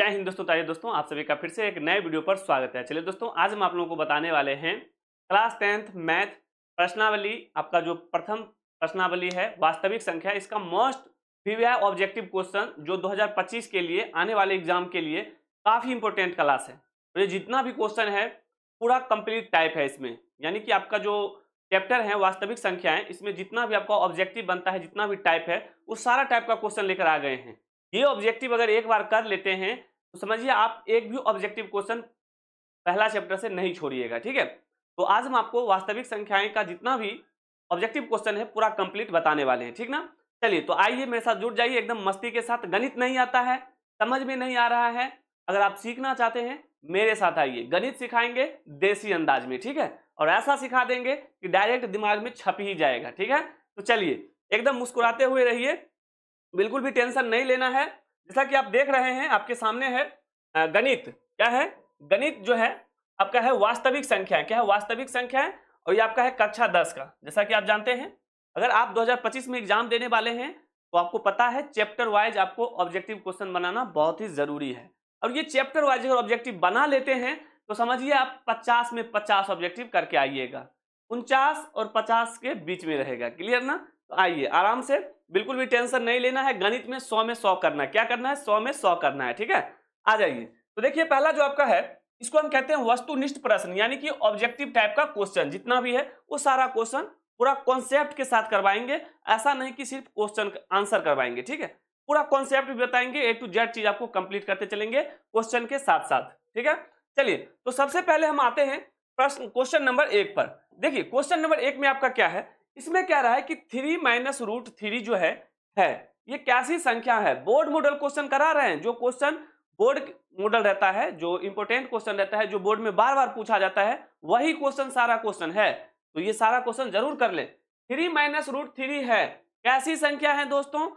जय हिंद दोस्तों ताइए दोस्तों आप सभी का फिर से एक नए वीडियो पर स्वागत है चलिए दोस्तों आज हम आप लोगों को बताने वाले हैं क्लास टेंथ मैथ प्रश्नावली आपका जो प्रथम प्रश्नावली है वास्तविक संख्या इसका मोस्ट पीवीआई ऑब्जेक्टिव क्वेश्चन जो 2025 के लिए आने वाले एग्जाम के लिए काफ़ी इंपॉर्टेंट क्लास है तो ये जितना भी क्वेश्चन है पूरा कंप्लीट टाइप है इसमें यानी कि आपका जो चैप्टर है वास्तविक संख्याएं इसमें जितना भी आपका ऑब्जेक्टिव बनता है जितना भी टाइप है वो सारा टाइप का क्वेश्चन लेकर आ गए हैं ये ऑब्जेक्टिव अगर एक बार कर लेते हैं तो समझिए आप एक भी ऑब्जेक्टिव क्वेश्चन पहला चैप्टर से नहीं छोड़िएगा ठीक है तो आज हम आपको वास्तविक संख्याएं का जितना भी ऑब्जेक्टिव क्वेश्चन है पूरा कंप्लीट बताने वाले हैं ठीक ना चलिए तो आइए मेरे साथ जुड़ जाइए एकदम मस्ती के साथ गणित नहीं आता है समझ में नहीं आ रहा है अगर आप सीखना चाहते हैं मेरे साथ आइए गणित सिखाएंगे देसी अंदाज में ठीक है और ऐसा सिखा देंगे कि डायरेक्ट दिमाग में छप ही जाएगा ठीक है तो चलिए एकदम मुस्कुराते हुए रहिए बिल्कुल भी टेंशन नहीं लेना है जैसा कि आप देख रहे हैं आपके सामने है गणित क्या है गणित जो है आपका है वास्तविक संख्या है, क्या है वास्तविक संख्या है और ये आपका है कक्षा दस का जैसा कि आप जानते हैं अगर आप 2025 में एग्जाम देने वाले हैं तो आपको पता है चैप्टर वाइज आपको ऑब्जेक्टिव क्वेश्चन बनाना बहुत ही जरूरी है और ये चैप्टर वाइज अगर ऑब्जेक्टिव बना लेते हैं तो समझिए आप पचास में पचास ऑब्जेक्टिव करके आइएगा उनचास और पचास के बीच में रहेगा क्लियर ना आइए आराम से बिल्कुल भी टेंशन नहीं लेना है गणित में सौ में सौ करना है क्या करना है सौ में सौ करना है ठीक है आ जाइए तो देखिए पहला जो आपका है इसको हम कहते हैं वस्तुनिष्ठ प्रश्न यानी कि ऑब्जेक्टिव टाइप का क्वेश्चन जितना भी है वो सारा क्वेश्चन पूरा कॉन्सेप्ट के साथ करवाएंगे ऐसा नहीं कि सिर्फ क्वेश्चन आंसर करवाएंगे ठीक है पूरा कॉन्सेप्ट भी बताएंगे ए टू जेड चीज आपको कंप्लीट करते चलेंगे क्वेश्चन के साथ साथ ठीक है चलिए तो सबसे पहले हम आते हैं प्रश्न क्वेश्चन नंबर एक पर देखिए क्वेश्चन नंबर एक में आपका क्या है इसमें कह रहा है कि थ्री माइनस रूट थ्री जो है है ये कैसी संख्या है बोर्ड मॉडल क्वेश्चन करा रहे हैं जो क्वेश्चन बोर्ड मॉडल रहता है जो इंपोर्टेंट क्वेश्चन रहता है जो बोर्ड में बार बार पूछा जाता है वही क्वेश्चन सारा क्वेश्चन है तो ये सारा क्वेश्चन जरूर कर ले थ्री माइनस रूट थ्री है कैसी संख्या है दोस्तों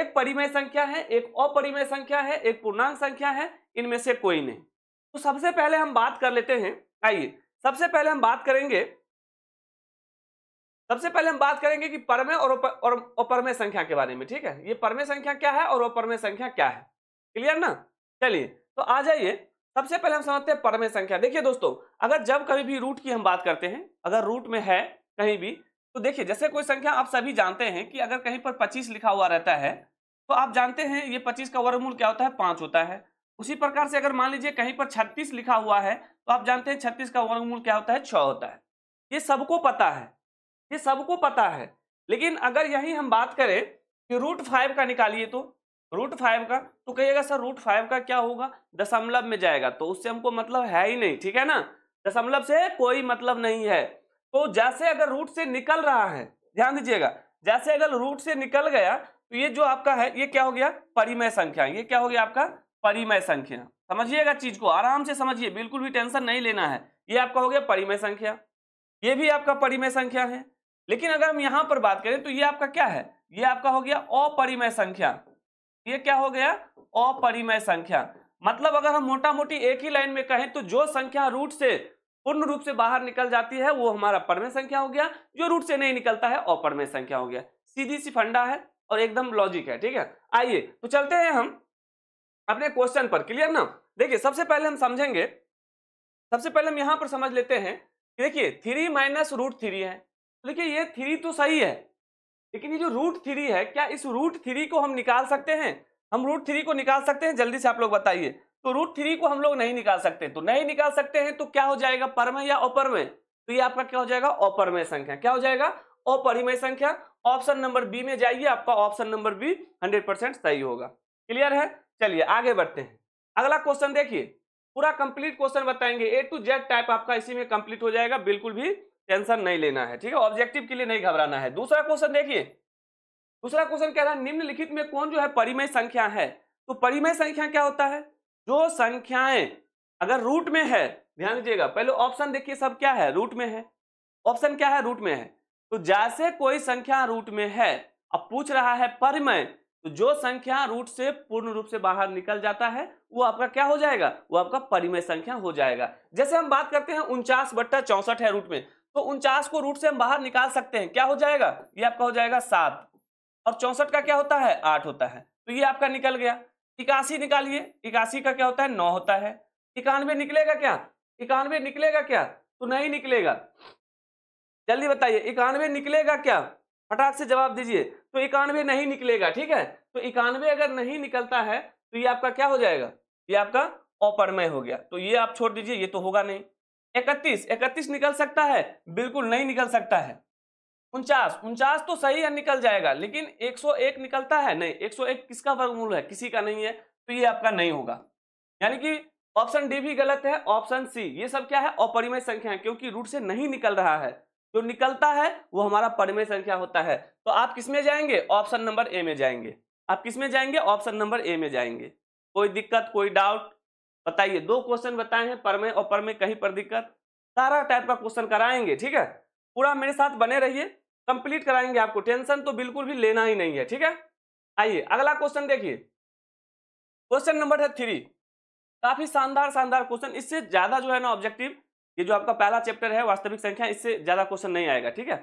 एक परिमेय संख्या है एक अपरिमेय संख्या है एक पूर्णांक संख्या है इनमें से कोई नहीं तो सबसे पहले हम बात कर लेते हैं आइए सबसे पहले हम बात करेंगे सबसे पहले हम बात करेंगे कि परमे और उपर, और अपरमय संख्या के बारे में ठीक है ये परमे संख्या क्या है और अपरमे संख्या क्या है क्लियर ना चलिए तो आ जाइए सबसे पहले हम समझते हैं परमे संख्या देखिए दोस्तों अगर जब कभी भी रूट की हम बात करते हैं अगर रूट में है कहीं भी तो देखिए जैसे कोई संख्या आप सभी जानते हैं कि अगर कहीं पर पच्चीस लिखा हुआ रहता है तो आप जानते हैं ये पच्चीस का वर्गमूल क्या होता है पांच होता है उसी प्रकार से अगर मान लीजिए कहीं पर छत्तीस लिखा हुआ है तो आप जानते हैं छत्तीस का वर्गमूल क्या होता है छ होता है ये सबको पता है ये सबको पता है लेकिन अगर यही हम बात करें कि रूट फाइव का निकालिए तो रूट फाइव का तो कहिएगा सर रूट फाइव का क्या होगा दशमलव में जाएगा तो उससे हमको मतलब है ही नहीं ठीक है ना दशमलव से कोई मतलब नहीं है तो जैसे अगर रूट से निकल रहा है ध्यान दीजिएगा जैसे अगर रूट से निकल गया तो ये जो आपका है ये क्या हो गया परिमय संख्या ये क्या हो गया आपका परिमय संख्या समझिएगा चीज को आराम से समझिए बिल्कुल भी टेंशन नहीं लेना है ये आपका हो गया परिमय संख्या ये भी आपका परिमय संख्या है लेकिन अगर हम यहां पर बात करें तो ये आपका क्या है ये आपका हो गया अपरिमय संख्या ये क्या हो गया अपरिमय संख्या मतलब अगर हम मोटा मोटी एक ही लाइन में कहें तो जो संख्या रूट से पूर्ण रूप से बाहर निकल जाती है वो हमारा परमय संख्या हो गया जो रूट से नहीं निकलता है अपरमय संख्या हो गया सीधी सी फंडा है और एकदम लॉजिक है ठीक है आइए तो चलते हैं हम अपने क्वेश्चन पर क्लियर ना देखिए सबसे पहले हम समझेंगे सबसे पहले हम यहां पर समझ लेते हैं देखिए थ्री माइनस रूट थ्री है देखिए ये थ्री तो सही है लेकिन ये जो रूट थ्री है क्या इस रूट थ्री को हम निकाल सकते हैं हम रूट थ्री को निकाल सकते हैं जल्दी से आप लोग बताइए तो रूट थ्री को हम लोग नहीं निकाल सकते तो नहीं निकाल सकते हैं तो क्या हो जाएगा परमय या अपरमय तो ये आपका क्या हो जाएगा अपरमय संख्या क्या हो जाएगा अपरिमय संख्या ऑप्शन नंबर बी में जाइए आपका option number B hundred percent सही होगा क्लियर है चलिए आगे बढ़ते हैं अगला क्वेश्चन देखिए पूरा कंप्लीट क्वेश्चन बताएंगे ए टू जेड टाइप आपका इसी में कंप्लीट हो जाएगा बिल्कुल भी टेंशन नहीं लेना है ठीक है ऑब्जेक्टिव के लिए नहीं घबराना है दूसरा क्वेश्चन देखिए दूसरा क्वेश्चन कह रहा है निम्नलिखित में कौन जो है परिमय संख्या है तो परिमय संख्या क्या होता है जो संख्याएं अगर रूट में है ध्यान दीजिएगा पहले ऑप्शन देखिए सब क्या है रूट में है ऑप्शन क्या है रूट में है तो जैसे कोई संख्या रूट में है अब पूछ रहा है परिमय तो जो संख्या रूट से पूर्ण रूप से बाहर निकल जाता है वो आपका क्या हो जाएगा वो आपका परिमय संख्या हो जाएगा जैसे हम बात करते हैं उनचास बट्टा चौसठ है रूट में तो उनचास को रूट से हम बाहर निकाल सकते हैं क्या हो जाएगा ये आपका हो जाएगा सात और चौसठ का क्या होता है आठ होता है तो ये आपका निकल गया इक्यासी निकालिए इक्यासी का क्या होता है नौ होता है इक्यानवे निकलेगा क्या इक्यानवे निकलेगा क्या तो नहीं निकलेगा जल्दी बताइए इक्यानवे निकलेगा क्या फटाक से जवाब दीजिए तो इक्यानवे नहीं निकलेगा ठीक है तो इक्यानवे अगर नहीं निकलता है तो ये आपका क्या हो जाएगा ये आपका अपरमय हो गया तो ये आप छोड़ दीजिए ये तो होगा नहीं इकतीस इकतीस निकल सकता है बिल्कुल नहीं निकल सकता है उनचास उनचास तो सही है निकल जाएगा लेकिन 101 निकलता है नहीं 101 किसका वर्गमूल है किसी का नहीं है तो ये आपका नहीं होगा यानी कि ऑप्शन डी भी गलत है ऑप्शन सी ये सब क्या है अपरिमय संख्या है क्योंकि रूट से नहीं निकल रहा है जो निकलता है वो हमारा परिमय संख्या होता है तो आप किस में जाएंगे ऑप्शन नंबर ए में जाएंगे आप किस में जाएंगे ऑप्शन नंबर ए में जाएंगे कोई दिक्कत कोई डाउट बताइए दो क्वेश्चन बताए हैं पर में और पर में कहीं पर दिक्कत सारा टाइप का क्वेश्चन कराएंगे ठीक है पूरा मेरे साथ बने रहिए कंप्लीट कराएंगे आपको टेंशन तो बिल्कुल भी लेना ही नहीं है ठीक है आइए अगला क्वेश्चन देखिए क्वेश्चन नंबर है थ्री काफी शानदार शानदार क्वेश्चन इससे ज्यादा जो है ना ऑब्जेक्टिव ये जो आपका पहला चैप्टर है वास्तविक संख्या इससे ज्यादा क्वेश्चन नहीं आएगा ठीक है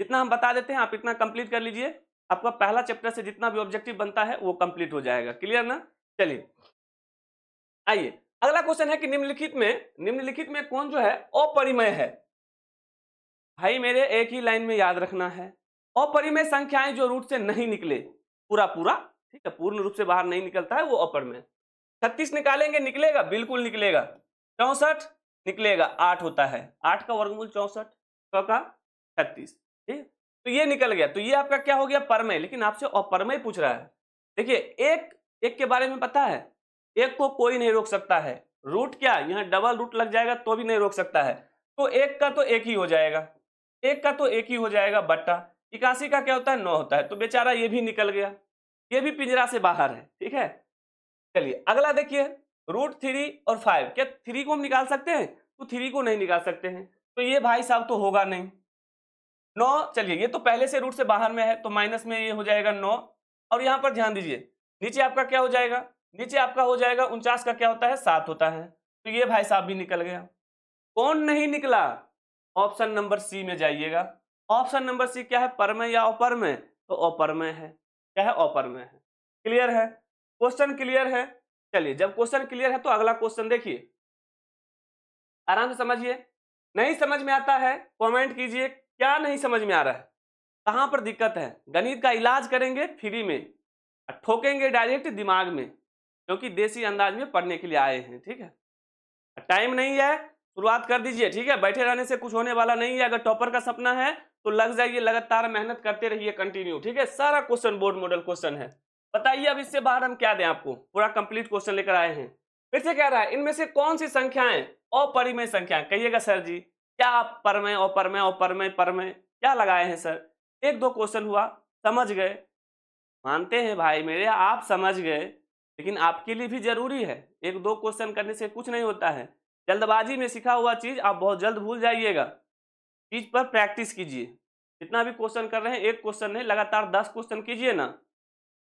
जितना हम बता देते हैं आप इतना कंप्लीट कर लीजिए आपका पहला चैप्टर से जितना भी ऑब्जेक्टिव बनता है वो कंप्लीट हो जाएगा क्लियर ना चलिए आइए अगला क्वेश्चन है कि निम्नलिखित में निम्नलिखित में कौन जो है अपरिमय है भाई मेरे एक ही लाइन में याद रखना है अपरिमय संख्याएं जो रूट से नहीं निकले पूरा पूरा ठीक है पूर्ण रूप से बाहर नहीं निकलता है वो अपरिमय छत्तीस निकालेंगे निकलेगा बिल्कुल निकलेगा चौसठ निकलेगा आठ होता है आठ का वर्गमूल चौसठ सौ का छत्तीस ठीक तो ये निकल गया तो ये आपका क्या हो गया परमय लेकिन आपसे अपरमय पूछ रहा है देखिए एक एक के बारे में पता है एक को कोई नहीं रोक सकता है रूट क्या यहाँ डबल रूट लग जाएगा तो भी नहीं रोक सकता है तो एक का तो एक ही हो जाएगा एक का तो एक ही हो जाएगा बट्टा इक्यासी का क्या होता है नौ होता है तो बेचारा ये भी निकल गया ये भी पिंजरा से बाहर है ठीक है चलिए अगला देखिए रूट थ्री और फाइव क्या थ्री को हम निकाल सकते हैं तो थ्री को नहीं निकाल सकते हैं तो ये भाई साहब तो होगा नहीं नौ चलिए ये तो पहले से रूट से बाहर में है तो माइनस में ये हो जाएगा नौ और यहाँ पर ध्यान दीजिए नीचे आपका क्या हो जाएगा नीचे आपका हो जाएगा उनचास का क्या होता है सात होता है तो ये भाई साहब भी निकल गया कौन नहीं निकला ऑप्शन नंबर सी में जाइएगा ऑप्शन नंबर सी क्या है परमय या में तो में है क्या है में है क्लियर है क्वेश्चन क्लियर है चलिए जब क्वेश्चन क्लियर है तो अगला क्वेश्चन देखिए आराम से समझिए नहीं समझ में आता है कमेंट कीजिए क्या नहीं समझ में आ रहा है कहाँ पर दिक्कत है गणित का इलाज करेंगे फ्री में ठोकेंगे डायरेक्ट दिमाग में क्योंकि देसी अंदाज में पढ़ने के लिए आए हैं ठीक है टाइम नहीं है शुरुआत कर दीजिए ठीक है बैठे रहने से कुछ होने वाला नहीं है अगर टॉपर का सपना है तो लग जाइए लगातार मेहनत करते रहिए कंटिन्यू ठीक है सारा क्वेश्चन बोर्ड मॉडल क्वेश्चन है बताइए अब इससे बाहर हम क्या दें आपको पूरा कंप्लीट क्वेश्चन लेकर आए हैं फिर से कह रहा है इनमें से कौन सी संख्याएं अपरिमय संख्याएं कहिएगा सर जी क्या आप परमय अपरमय अपरमय परमय क्या लगाए हैं सर एक दो क्वेश्चन हुआ समझ गए मानते हैं भाई मेरे आप समझ गए लेकिन आपके लिए भी जरूरी है एक दो क्वेश्चन करने से कुछ नहीं होता है जल्दबाजी में सीखा हुआ चीज आप बहुत जल्द भूल जाइएगा चीज पर प्रैक्टिस कीजिए जितना भी क्वेश्चन कर रहे हैं एक क्वेश्चन नहीं लगातार दस क्वेश्चन कीजिए ना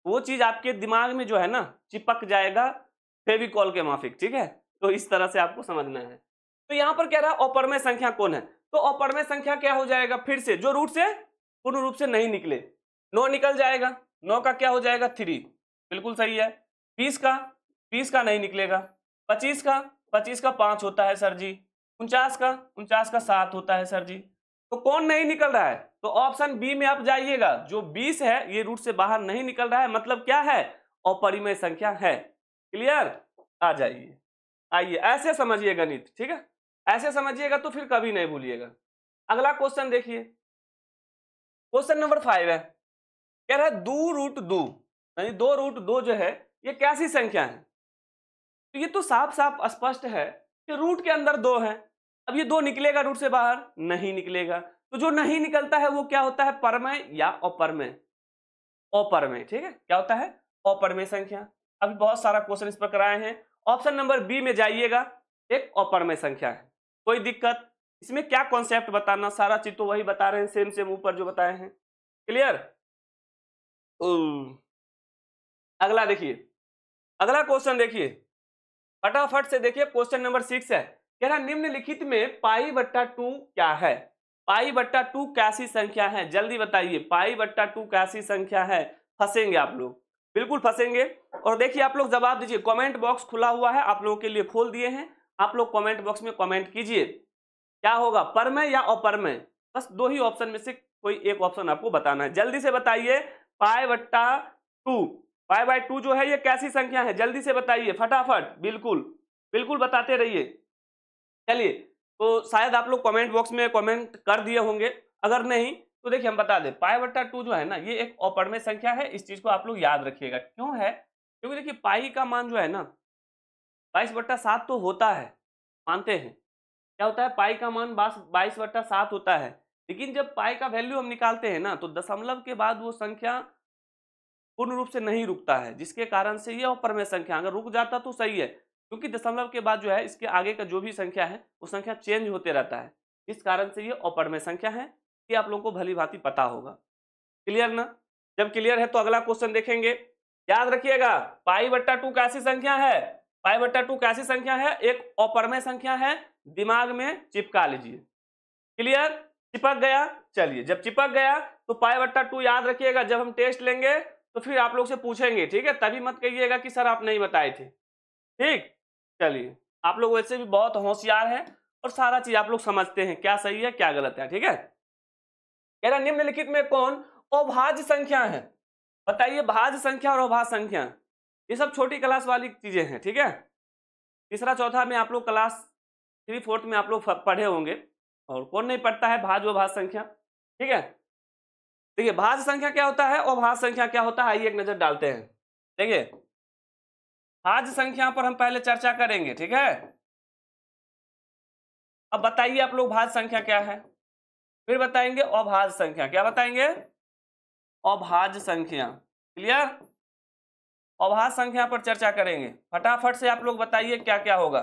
वो चीज आपके दिमाग में जो है ना चिपक जाएगा फेविकॉल के माफिक ठीक है तो इस तरह से आपको समझना है तो यहाँ पर कह रहा है अपरमय संख्या कौन है तो अपरमय संख्या क्या हो जाएगा फिर से जो रूट से पूर्ण रूप से नहीं निकले नौ निकल जाएगा नौ का क्या हो जाएगा थ्री बिल्कुल सही है बीस का बीस का नहीं निकलेगा पच्चीस का पच्चीस का पाँच होता है सर जी उनचास का उनचास का सात होता है सर जी तो कौन नहीं निकल रहा है तो ऑप्शन बी में आप जाइएगा जो बीस है ये रूट से बाहर नहीं निकल रहा है मतलब क्या है अपरिमय संख्या है क्लियर आ जाइए आइए ऐसे समझिए गणित ठीक है ऐसे समझिएगा तो फिर कभी नहीं भूलिएगा अगला क्वेश्चन देखिए क्वेश्चन नंबर फाइव है कह रहा है दो रूट दो यानी दो रूट दो जो है ये कैसी संख्या है तो ये तो साफ साफ स्पष्ट है कि रूट के अंदर दो है अब ये दो निकलेगा रूट से बाहर नहीं निकलेगा तो जो नहीं निकलता है वो क्या होता है परमय या अपरमय अपरमय ठीक है क्या होता है अपरमय संख्या अभी बहुत सारा क्वेश्चन इस पर कराए हैं ऑप्शन नंबर बी में जाइएगा एक अपरमय संख्या है कोई दिक्कत इसमें क्या कॉन्सेप्ट बताना सारा चीज तो वही बता रहे हैं सेम सेम ऊपर जो बताए हैं क्लियर अगला देखिए अगला क्वेश्चन देखिए फटाफट से देखिए क्वेश्चन नंबर सिक्स है कह रहा निम्नलिखित में पाई बट्टा टू क्या है पाई बट्टा टू कैसी संख्या है जल्दी बताइए पाई बट्टा टू कैसी संख्या है फंसेंगे आप लोग बिल्कुल फंसेंगे और देखिए आप लोग जवाब दीजिए कमेंट बॉक्स खुला हुआ है आप लोगों के लिए खोल दिए हैं आप लोग कमेंट बॉक्स में कमेंट कीजिए क्या होगा परमय या अपरमय बस दो ही ऑप्शन में से कोई एक ऑप्शन आपको बताना है जल्दी से बताइए पाई बट्टा टू फाइव बाई टू जो है ये कैसी संख्या है जल्दी से बताइए फटाफट बिल्कुल बिल्कुल बताते रहिए चलिए तो शायद आप लोग कमेंट बॉक्स में कमेंट कर दिए होंगे अगर नहीं तो देखिए हम बता दें पाई बट्टा टू जो है ना ये एक अपरमय संख्या है इस चीज़ को आप लोग याद रखिएगा क्यों है क्योंकि देखिए पाई का मान जो है ना बाईस बट्टा सात तो होता है मानते हैं क्या होता है पाई का मान बाईस बट्टा सात होता है लेकिन जब पाई का वैल्यू हम निकालते हैं ना तो दशमलव के बाद वो संख्या पूर्ण रूप से नहीं रुकता है जिसके कारण से यह अपर संख्या अगर रुक जाता तो सही है क्योंकि दशमलव के बाद जो है इसके आगे का जो भी संख्या है वो संख्या चेंज होते रहता है इस कारण से ये अपर में संख्या है कि आप लोगों को भली भांति पता होगा क्लियर ना जब क्लियर है तो अगला क्वेश्चन देखेंगे याद रखिएगा पाई बट्टा टू कैसी संख्या है पाई बट्टा टू कैसी संख्या है एक अपर संख्या है दिमाग में चिपका लीजिए क्लियर चिपक गया चलिए जब चिपक गया तो पाई बट्टा टू याद रखिएगा जब हम टेस्ट लेंगे तो फिर आप लोग से पूछेंगे ठीक है तभी मत कहिएगा कि सर आप नहीं बताए थे ठीक चलिए आप लोग वैसे भी बहुत होशियार हैं और सारा चीज आप लोग समझते हैं क्या सही है क्या गलत है ठीक है कह रहा निम्नलिखित में कौन अभाज्य संख्या है बताइए भाज्य संख्या और अभाज्य संख्या ये सब छोटी क्लास वाली चीजें हैं ठीक है तीसरा चौथा में आप लोग क्लास थ्री फोर्थ में आप लोग पढ़े होंगे और कौन नहीं पढ़ता है भाज्य अभाज्य संख्या ठीक है देखिए भाज संख्या क्या होता है और भाज संख्या क्या होता है आइए एक नजर डालते हैं देखिए भाज संख्या पर हम पहले चर्चा करेंगे ठीक है अब बताइए आप लोग भाज संख्या क्या है फिर बताएंगे अभाज संख्या क्या बताएंगे अभाज संख्या क्लियर अभाज संख्या पर चर्चा करेंगे फटाफट से आप लोग बताइए क्या क्या होगा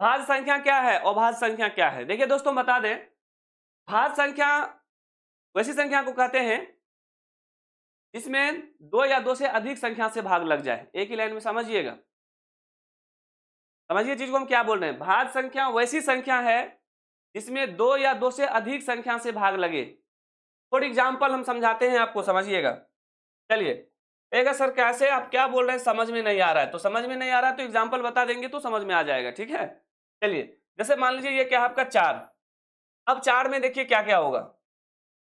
भाज संख्या क्या है अभाज संख्या क्या है देखिए दोस्तों बता दें भाज संख्या वैसी संख्या को कहते हैं जिसमें दो या दो से अधिक संख्या से भाग लग जाए एक ही लाइन में समझिएगा समझिए चीज को हम क्या बोल रहे हैं भाग संख्या वैसी संख्या है जिसमें दो या दो से अधिक संख्या से भाग लगे फॉर एग्जाम्पल हम समझाते हैं आपको समझिएगा चलिए कहेगा सर कैसे आप क्या बोल रहे हैं समझ में नहीं आ रहा है तो समझ में नहीं आ रहा है तो एग्जाम्पल बता देंगे तो समझ में आ जाएगा ठीक है चलिए जैसे मान लीजिए ये क्या आपका चार अब चार में देखिए क्या क्या होगा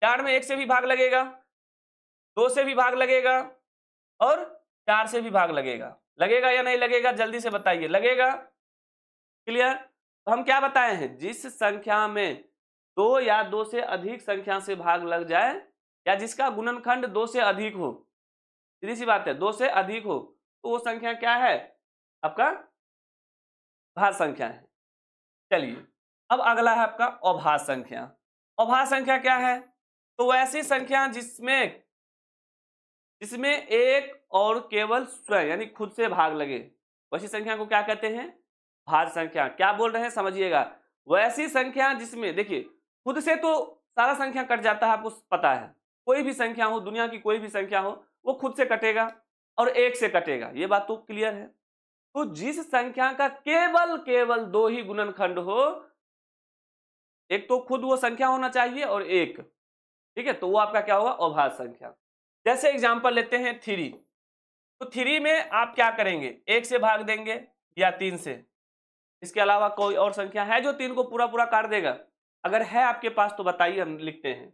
चार में एक से भी भाग लगेगा दो से भी भाग लगेगा और चार से भी भाग लगेगा लगेगा या नहीं लगेगा जल्दी से बताइए लगेगा क्लियर तो हम क्या बताए हैं जिस संख्या में दो या दो से अधिक संख्या से भाग लग जाए या जिसका गुणनखंड दो से अधिक हो सीधी सी बात है दो से अधिक हो तो वो संख्या क्या है आपका भाज संख्या है चलिए अब अगला है आपका अभाज संख्या अभाज संख्या क्या है तो ऐसी संख्या जिसमें जिसमें एक और केवल स्वयं यानी खुद से भाग लगे वैसी संख्या को क्या कहते हैं भाज संख्या क्या बोल रहे हैं समझिएगा वैसी संख्या जिसमें देखिए खुद से तो सारा संख्या कट जाता है आपको पता है कोई भी संख्या हो दुनिया की कोई भी संख्या हो वो खुद से कटेगा और एक से कटेगा ये बात तो क्लियर है तो जिस संख्या का केवल केवल दो ही गुणनखंड हो एक तो खुद वो संख्या होना चाहिए और एक ठीक है तो वो आपका क्या होगा अभाज्य संख्या जैसे एग्जाम्पल लेते हैं थ्री तो थ्री में आप क्या करेंगे एक से भाग देंगे या तीन से इसके अलावा कोई और संख्या है जो तीन को पूरा पूरा काट देगा अगर है आपके पास तो बताइए हम लिखते हैं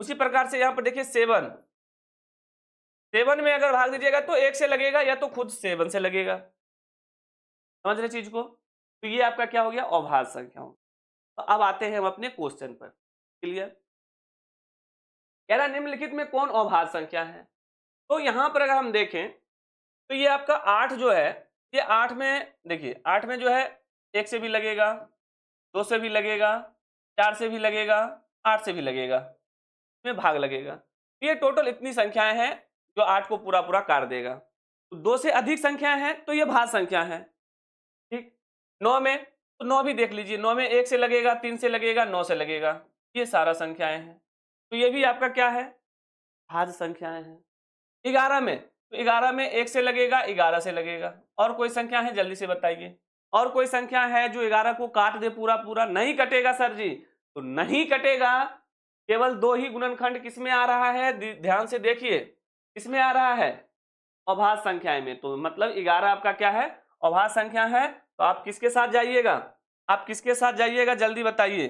उसी प्रकार से यहाँ पर देखिए सेवन सेवन में अगर भाग दीजिएगा तो एक से लगेगा या तो खुद सेवन से लगेगा समझ रहे चीज को तो ये आपका क्या हो गया अभाज्य संख्या हो तो अब आते हैं हम अपने क्वेश्चन पर क्लियर कह रहा निम्नलिखित में कौन अभार संख्या है तो यहां पर अगर हम देखें तो ये आपका आठ जो है ये आठ में देखिए आठ में जो है एक से भी लगेगा दो से भी लगेगा चार से भी लगेगा आठ से भी लगेगा इसमें भाग लगेगा तो ये टोटल इतनी संख्याएं हैं जो आठ को पूरा पूरा कार देगा तो दो से अधिक संख्याएं हैं तो ये भाग संख्या है ठीक नौ में तो नौ भी देख लीजिए नौ में एक से लगेगा तीन से लगेगा नौ से लगेगा ये सारा संख्याएं हैं तो ये भी आपका क्या है भाज्य संख्याएं हैं ग्यारह में तो ग्यारह में एक से लगेगा ग्यारह से लगेगा और कोई संख्या है जल्दी से बताइए और कोई संख्या है जो ग्यारह को काट दे पूरा पूरा नहीं कटेगा सर जी तो नहीं कटेगा केवल दो ही गुणनखंड किसमें आ रहा है ध्यान से देखिए किसमें आ रहा है अभाज संख्याएं में तो मतलब ग्यारह आपका क्या है अभाज संख्या है तो आप किसके साथ जाइएगा आप किसके साथ जाइएगा जल्दी बताइए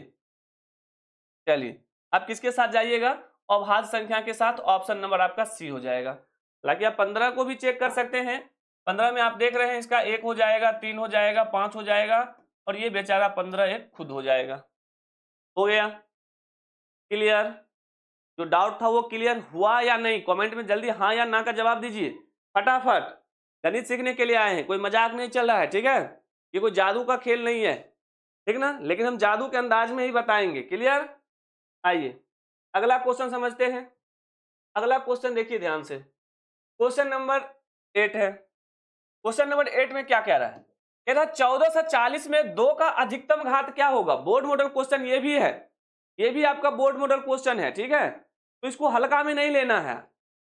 चलिए आप किसके साथ जाइएगा अभाज्य संख्या के साथ ऑप्शन नंबर आपका सी हो जाएगा हालांकि आप पंद्रह को भी चेक कर सकते हैं पंद्रह में आप देख रहे हैं इसका एक हो जाएगा तीन हो जाएगा पांच हो जाएगा और ये बेचारा पंद्रह एक खुद हो जाएगा हो गया क्लियर जो डाउट था वो क्लियर हुआ या नहीं कमेंट में जल्दी हाँ या ना का जवाब दीजिए फटाफट गणित सीखने के लिए आए हैं कोई मजाक नहीं चल रहा है ठीक है ये कोई जादू का खेल नहीं है ठीक ना लेकिन हम जादू के अंदाज में ही बताएंगे क्लियर आइए अगला क्वेश्चन समझते हैं अगला क्वेश्चन देखिए ध्यान से क्वेश्चन नंबर एट है क्वेश्चन नंबर एट में क्या कह रहा है कह रहा चौदह सौ चालीस में दो का अधिकतम घात क्या होगा बोर्ड मॉडल क्वेश्चन ये भी है ये भी आपका बोर्ड मॉडल क्वेश्चन है ठीक है तो इसको हल्का में नहीं लेना है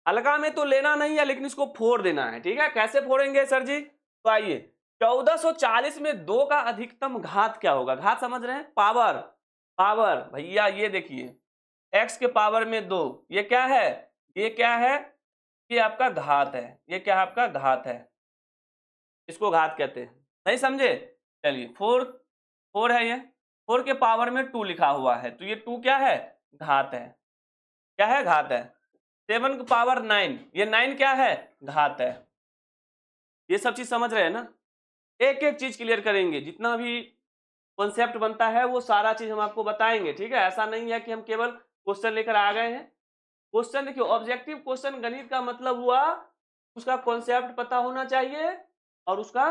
हल्का में तो लेना नहीं है लेकिन इसको फोड़ देना है ठीक है कैसे फोड़ेंगे सर जी तो आइए चालीस में दो का अधिकतम घात क्या होगा घात समझ रहे हैं पावर पावर भैया ये देखिए एक्स के पावर में दो ये क्या है ये क्या है ये आपका घात है ये क्या आपका घात है इसको घात कहते हैं नहीं समझे चलिए फोर फोर है ये फोर के पावर में टू लिखा हुआ है तो ये टू क्या है घात है क्या है घात है सेवन के पावर नाइन ये नाइन क्या है घात है ये सब चीज समझ रहे हैं ना एक एक चीज क्लियर करेंगे जितना भी कॉन्सेप्ट बनता है वो सारा चीज हम आपको बताएंगे ठीक है ऐसा नहीं है कि हम केवल क्वेश्चन लेकर आ गए हैं क्वेश्चन देखिए ऑब्जेक्टिव क्वेश्चन गणित का मतलब हुआ उसका कॉन्सेप्ट पता होना चाहिए और उसका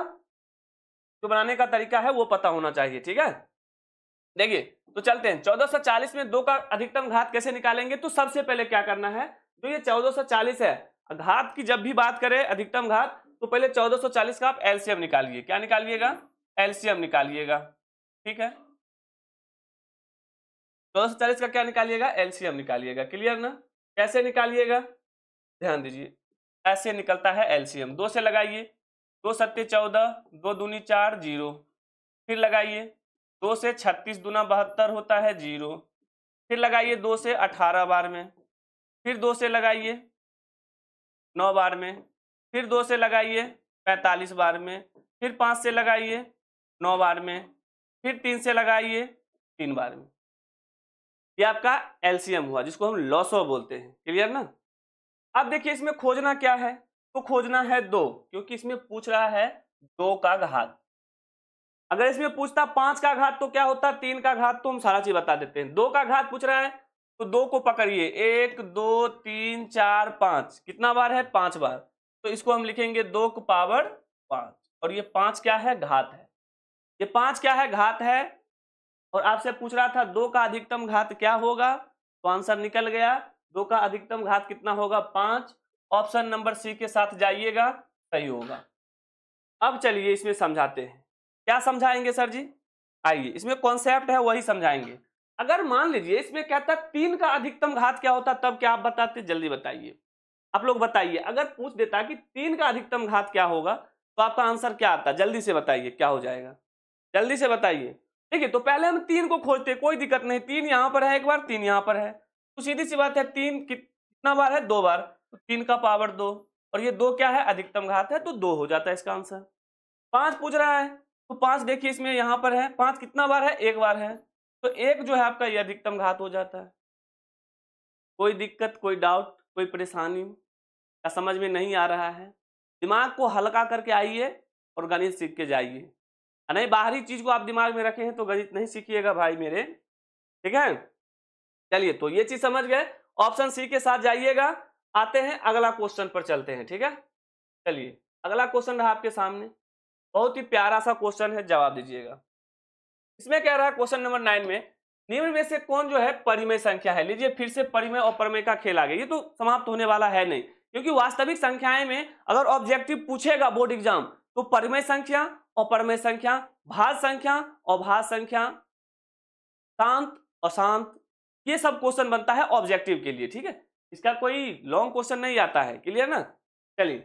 जो बनाने का तरीका है वो पता होना चाहिए ठीक है देखिए तो चलते हैं 1440 में दो का अधिकतम घात कैसे निकालेंगे तो सबसे पहले क्या करना है जो तो ये 1440 है घात की जब भी बात करें अधिकतम घात तो पहले 1440 का आप एलसीएम निकालिए क्या निकालिएगा एलसीएम निकालिएगा ठीक है चौदह सौ चालीस का क्या निकालिएगा एलसीएम निकालिएगा क्लियर ना कैसे निकालिएगा ध्यान दीजिए ऐसे निकलता है एलसीएम दो से लगाइए दो सत्य चौदह दो दूनी चार जीरो फिर लगाइए दो से छत्तीस दूना बहत्तर होता है जीरो फिर लगाइए दो से अठारह बार में फिर दो से लगाइए नौ बार में फिर दो से लगाइए पैंतालीस बार में फिर पाँच से लगाइए नौ बार में फिर तीन से लगाइए तीन बार में ये आपका एलसीएम हुआ जिसको हम लॉसो बोलते हैं क्लियर ना अब देखिए इसमें खोजना क्या है तो खोजना है दो क्योंकि इसमें पूछ रहा है दो का घात अगर इसमें पूछता पांच का घात तो क्या होता तीन का घात तो हम सारा चीज बता देते हैं दो का घात पूछ रहा है तो दो को पकड़िए एक दो तीन चार पांच कितना बार है पांच बार तो इसको हम लिखेंगे दो को पावर पांच और ये पांच क्या है घात है ये पांच क्या है घात है और आपसे पूछ रहा था दो का अधिकतम घात क्या होगा तो आंसर निकल गया दो का अधिकतम घात कितना होगा पांच ऑप्शन नंबर सी के साथ जाइएगा सही होगा अब चलिए इसमें समझाते हैं क्या समझाएंगे सर जी आइए इसमें कॉन्सेप्ट है वही समझाएंगे अगर मान लीजिए इसमें कहता तीन का अधिकतम घात क्या होता तब क्या आप बताते जल्दी बताइए आप लोग बताइए अगर पूछ देता कि तीन का अधिकतम घात क्या होगा तो आपका आंसर क्या आता जल्दी से बताइए क्या हो जाएगा जल्दी से बताइए देखिए तो पहले हम तीन को खोजते कोई दिक्कत नहीं तीन यहाँ पर है एक बार तीन यहाँ पर है तो सीधी सी बात है तीन कितना बार है दो बार तो तीन का पावर दो और ये दो क्या है अधिकतम घात है तो दो हो जाता है इसका आंसर पांच पूछ रहा है तो पांच देखिए इसमें यहाँ पर है पांच कितना बार है एक बार है तो एक जो है आपका ये अधिकतम घात हो जाता है कोई दिक्कत कोई डाउट कोई परेशानी या समझ में नहीं आ रहा है दिमाग को हल्का करके आइए और गणित सीख के जाइए नहीं बाहरी चीज को आप दिमाग में रखे हैं तो गणित नहीं सीखिएगा भाई मेरे ठीक है चलिए तो ये चीज समझ गए ऑप्शन सी के साथ जाइएगा आते हैं अगला क्वेश्चन पर चलते हैं ठीक है चलिए अगला क्वेश्चन रहा आपके सामने बहुत ही प्यारा सा क्वेश्चन है जवाब दीजिएगा इसमें कह रहा है क्वेश्चन नंबर नाइन में निम्न में से कौन जो है परिमय संख्या है लीजिए फिर से परिमय और परमय का खेल आ गया ये तो समाप्त होने वाला है नहीं क्योंकि वास्तविक संख्याएं में अगर ऑब्जेक्टिव पूछेगा बोर्ड एग्जाम तो परिमय संख्या और परमेय संख्या भाज संख्या और भाज संख्या शांत अशांत ये सब क्वेश्चन बनता है ऑब्जेक्टिव के लिए ठीक है इसका कोई लॉन्ग क्वेश्चन नहीं आता है क्लियर ना चलिए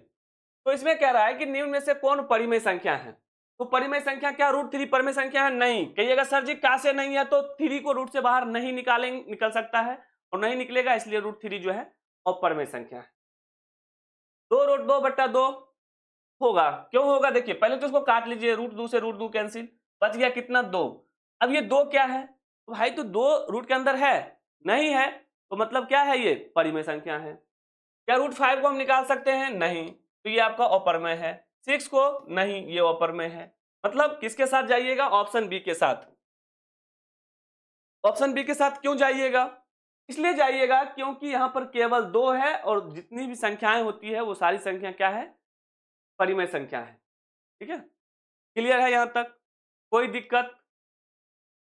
तो इसमें कह रहा है कि निम्न में से कौन परिमेय संख्या है तो परिमेय संख्या क्या रूट थ्री परिमेय संख्या है नहीं कहिएगा सर जी का से नहीं है तो थ्री को रूट से बाहर नहीं निकालेंगे निकल सकता है और नहीं निकलेगा इसलिए रूट थ्री जो है और परिमेय संख्या है दो रूट दो बट्टा दो होगा क्यों होगा देखिए पहले तो इसको काट लीजिए रूट दो से रूट दो कैंसिल बच गया कितना दो अब ये दो क्या है तो भाई तो दो रूट के अंदर है नहीं है तो मतलब क्या है ये परिमेय संख्या है क्या रूट फाइव को हम निकाल सकते हैं नहीं तो ये आपका अपरमय है सिक्स को नहीं ये अपरमय है मतलब किसके साथ जाइएगा ऑप्शन बी के साथ ऑप्शन बी के साथ क्यों जाइएगा इसलिए जाइएगा क्योंकि यहां पर केवल दो है और जितनी भी संख्याएं होती है वो सारी संख्या क्या है परिमय संख्या है ठीक है क्लियर है यहां तक कोई दिक्कत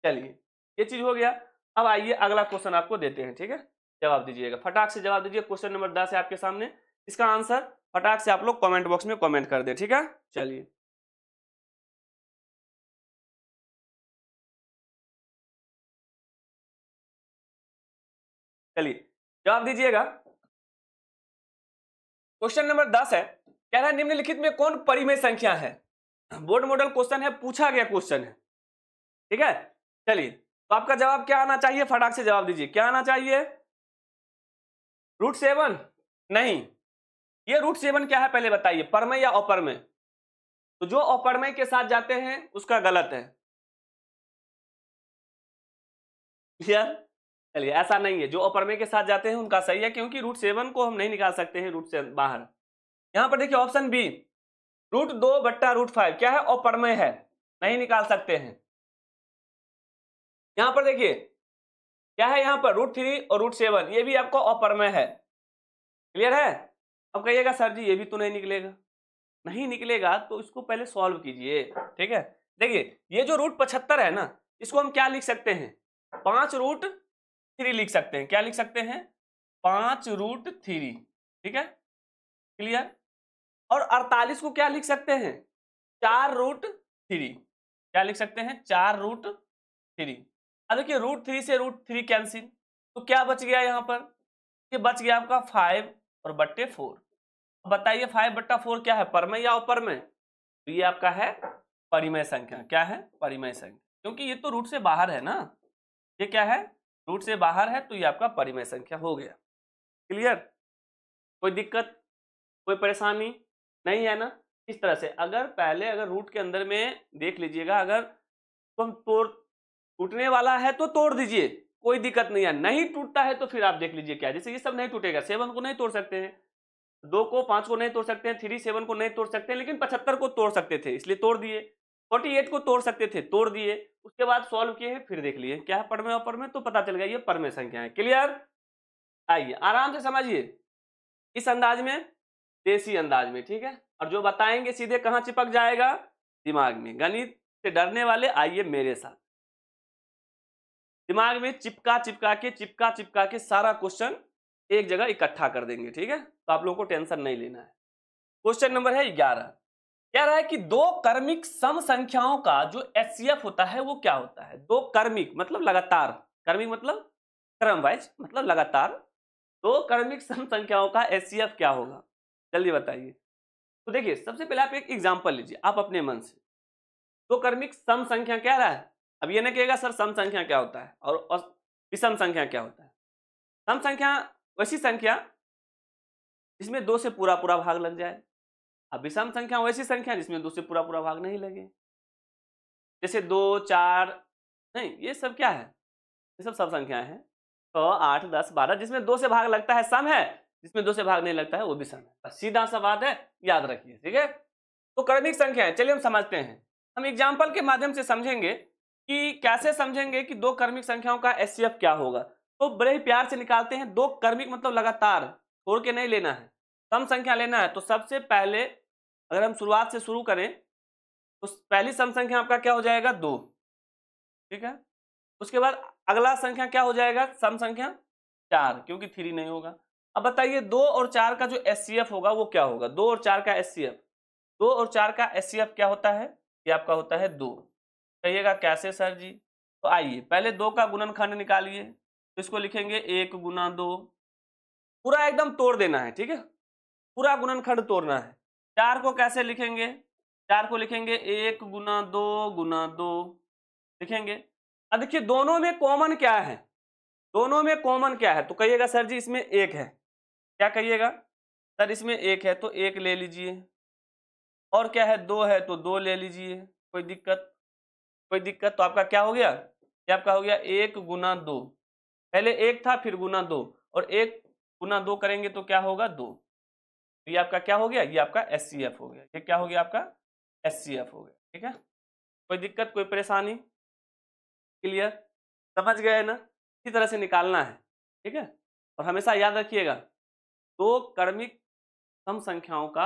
चलिए ये चीज हो गया अब आइए अगला क्वेश्चन आपको देते हैं ठीक है जवाब दीजिएगा फटाक से जवाब दीजिए क्वेश्चन नंबर दस है आपके सामने इसका आंसर फटाक से आप लोग कमेंट बॉक्स में कमेंट कर दे ठीक है चलिए चलिए जवाब दीजिएगा क्वेश्चन नंबर दस है कह रहा है निम्नलिखित में कौन परिमेय संख्या है बोर्ड मॉडल क्वेश्चन है पूछा गया क्वेश्चन है ठीक है चलिए तो आपका जवाब क्या आना चाहिए फटाक से जवाब दीजिए क्या आना चाहिए रूट सेवन नहीं ये रूट सेवन क्या है पहले बताइए परमय या अपरमय तो जो अपरमय के साथ जाते हैं उसका गलत है क्लियर चलिए ऐसा नहीं है जो अपरमय के साथ जाते हैं उनका सही है क्योंकि रूट सेवन को हम नहीं निकाल सकते हैं रूट से बाहर यहां पर देखिए ऑप्शन बी रूट दो बट्टा रूट फाइव क्या है अपरमय है नहीं निकाल सकते हैं यहां पर देखिए क्या है यहां पर रूट थ्री और रूट सेवन ये भी आपको अपरमय है क्लियर है अब कहिएगा सर जी ये भी तो नहीं निकलेगा नहीं निकलेगा तो इसको पहले सॉल्व कीजिए ठीक है देखिए ये जो रूट पचहत्तर है ना इसको हम क्या लिख सकते हैं पांच रूट थ्री लिख सकते हैं क्या लिख सकते हैं पांच रूट थ्री ठीक है क्लियर और अड़तालीस को क्या लिख सकते हैं चार रूट थ्री क्या लिख सकते हैं चार रूट थ्री अब देखिए रूट थ्री से रूट थ्री कैंसिल तो क्या बच गया यहाँ पर ये बच गया आपका फाइव और बट्टे फोर बताइए फाइव बट्टा फोर क्या है परमय या ऊपर में तो ये आपका है परिमय संख्या क्या है परिमय संख्या क्योंकि ये तो रूट से बाहर है ना ये क्या है रूट से बाहर है तो ये आपका परिमय संख्या हो गया क्लियर कोई दिक्कत कोई परेशानी नहीं है ना इस तरह से अगर पहले अगर रूट के अंदर में देख लीजिएगा अगर तुम तोड़ टूटने वाला है तो तोड़ दीजिए कोई दिक्कत नहीं है नहीं टूटता है तो फिर आप देख लीजिए क्या जैसे ये सब नहीं टूटेगा सेवन को नहीं तोड़ सकते हैं दो को पांच को नहीं तोड़ सकते हैं थ्री सेवन को नहीं तोड़ सकते हैं लेकिन पचहत्तर को तोड़ सकते थे इसलिए तोड़ दिए फोर्टी एट को तोड़ सकते थे तोड़ दिए उसके बाद सॉल्व किए हैं फिर देख लिए क्या परमे पर में और पर में तो पता चल गया ये पर में संख्या है क्लियर आइए आराम से समझिए इस अंदाज में देसी अंदाज में ठीक है और जो बताएंगे सीधे कहाँ चिपक जाएगा दिमाग में गणित से डरने वाले आइए मेरे साथ दिमाग में चिपका चिपका के चिपका चिपका के सारा क्वेश्चन एक जगह इकट्ठा कर देंगे ठीक है तो आप लोगों को टेंशन नहीं लेना है क्वेश्चन नंबर है ग्यारह कह रहा है कि दो कर्मिक सम संख्याओं का जो एस होता है वो क्या होता है दो कर्मिक मतलब लगातार कर्मिक मतलब क्रम वाइज मतलब लगातार दो कर्मिक सम संख्याओं का एस क्या होगा जल्दी बताइए तो देखिए सबसे पहले आप एक एग्जाम्पल लीजिए आप अपने मन से दो तो कर्मिक सम संख्या क्या रहा है अब ये ना कहेगा सर सम संख्या क्या होता है और विषम संख्या क्या होता है सम संख्या वैसी संख्या जिसमें दो से पूरा पूरा भाग लग जाए अब विषम संख्या वैसी संख्या जिसमें दो से पूरा पूरा भाग नहीं लगे जैसे दो चार नहीं ये सब क्या है ये सब सब संख्या हैं छः तो आठ दस बारह जिसमें दो से भाग लगता है सम है जिसमें दो से भाग नहीं लगता है वो भी सम है सीधा सा बात है याद रखिए ठीक है तो क्रमिक संख्याएं चलिए हम समझते हैं हम एग्जाम्पल के माध्यम से समझेंगे कि कैसे समझेंगे कि दो कर्मिक संख्याओं का एस क्या होगा तो बड़े ही प्यार से निकालते हैं दो कर्मिक मतलब लगातार छोड़ के नहीं लेना है सम संख्या लेना है तो सबसे पहले अगर हम शुरुआत से शुरू करें तो पहली सम संख्या आपका क्या हो जाएगा दो ठीक है उसके बाद अगला संख्या क्या हो जाएगा सम संख्या चार क्योंकि थ्री नहीं होगा अब बताइए दो और चार का जो एस होगा वो क्या होगा दो और चार का एस दो और चार का एस क्या होता है ये आपका होता है दो कहिएगा कैसे सर जी तो आइए पहले दो का गुणनखंड निकालिए तो इसको लिखेंगे एक गुना दो पूरा एकदम तोड़ देना है ठीक है पूरा गुणनखंड तोड़ना है चार को कैसे लिखेंगे चार को लिखेंगे एक गुना दो गुना दो लिखेंगे अब देखिए दोनों में कॉमन क्या है दोनों में कॉमन क्या है तो कहिएगा सर जी इसमें एक है क्या कहिएगा सर इसमें एक है तो एक ले लीजिए और क्या है दो है तो दो ले लीजिए कोई दिक्कत कोई दिक्कत तो आपका क्या हो गया ये आपका हो गया एक गुना दो पहले एक था फिर गुना दो और एक गुना दो करेंगे तो क्या होगा दो तो ये आपका क्या हो गया ये आपका एस हो गया ये क्या हो गया आपका एस हो गया ठीक है कोई दिक्कत कोई परेशानी क्लियर समझ गए ना इसी तरह से निकालना है ठीक है और हमेशा याद रखिएगा तो कर्मिक सम संख्याओं का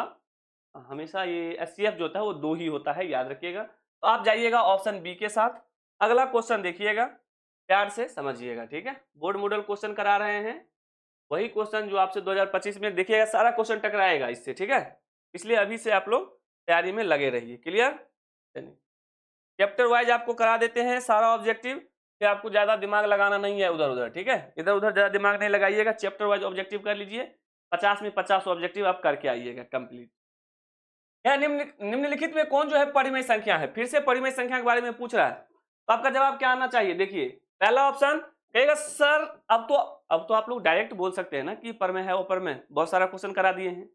हमेशा ये एस जो होता है वो दो ही होता है याद रखिएगा तो आप जाइएगा ऑप्शन बी के साथ अगला क्वेश्चन देखिएगा प्यार से समझिएगा ठीक है बोर्ड मॉडल क्वेश्चन करा रहे हैं वही क्वेश्चन जो आपसे 2025 में देखिएगा सारा क्वेश्चन टकराएगा इससे ठीक है इसलिए अभी से आप लोग तैयारी में लगे रहिए क्लियर चलिए चैप्टर वाइज आपको करा देते हैं सारा ऑब्जेक्टिव फिर आपको ज़्यादा दिमाग लगाना नहीं है उधर उधर ठीक है इधर उधर ज़्यादा दिमाग नहीं लगाइएगा चैप्टर वाइज ऑब्जेक्टिव कर लीजिए पचास में पचास ऑब्जेक्टिव आप करके आइएगा कंप्लीट या निम्न निम्नलिखित में कौन जो है परिमेय संख्या है फिर से परिमेय संख्या के बारे में पूछ रहा है तो आपका जवाब क्या आना चाहिए देखिए पहला ऑप्शन कहेगा सर अब तो अब तो आप लोग डायरेक्ट बोल सकते हैं ना कि परमय है ओपर में बहुत सारा क्वेश्चन करा दिए हैं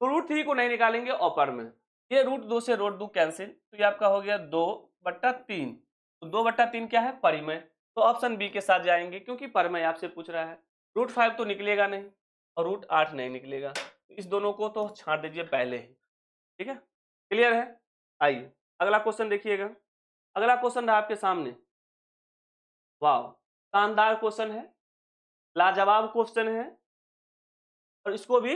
तो रूट थ्री को नहीं निकालेंगे ओपर में ये रूट दो से रूट दो कैंसिल तो ये आपका हो गया दो बट्टा तीन तो दो बट्टा तीन क्या है परिमय तो ऑप्शन बी के साथ जाएंगे क्योंकि परमय आपसे पूछ रहा है रूट फाइव तो निकलेगा नहीं और रूट आठ नहीं निकलेगा तो इस दोनों को तो छाट दीजिए पहले ही ठीक है क्लियर है आइए अगला क्वेश्चन देखिएगा अगला क्वेश्चन रहा आपके सामने वाह शानदार क्वेश्चन है लाजवाब क्वेश्चन है और इसको भी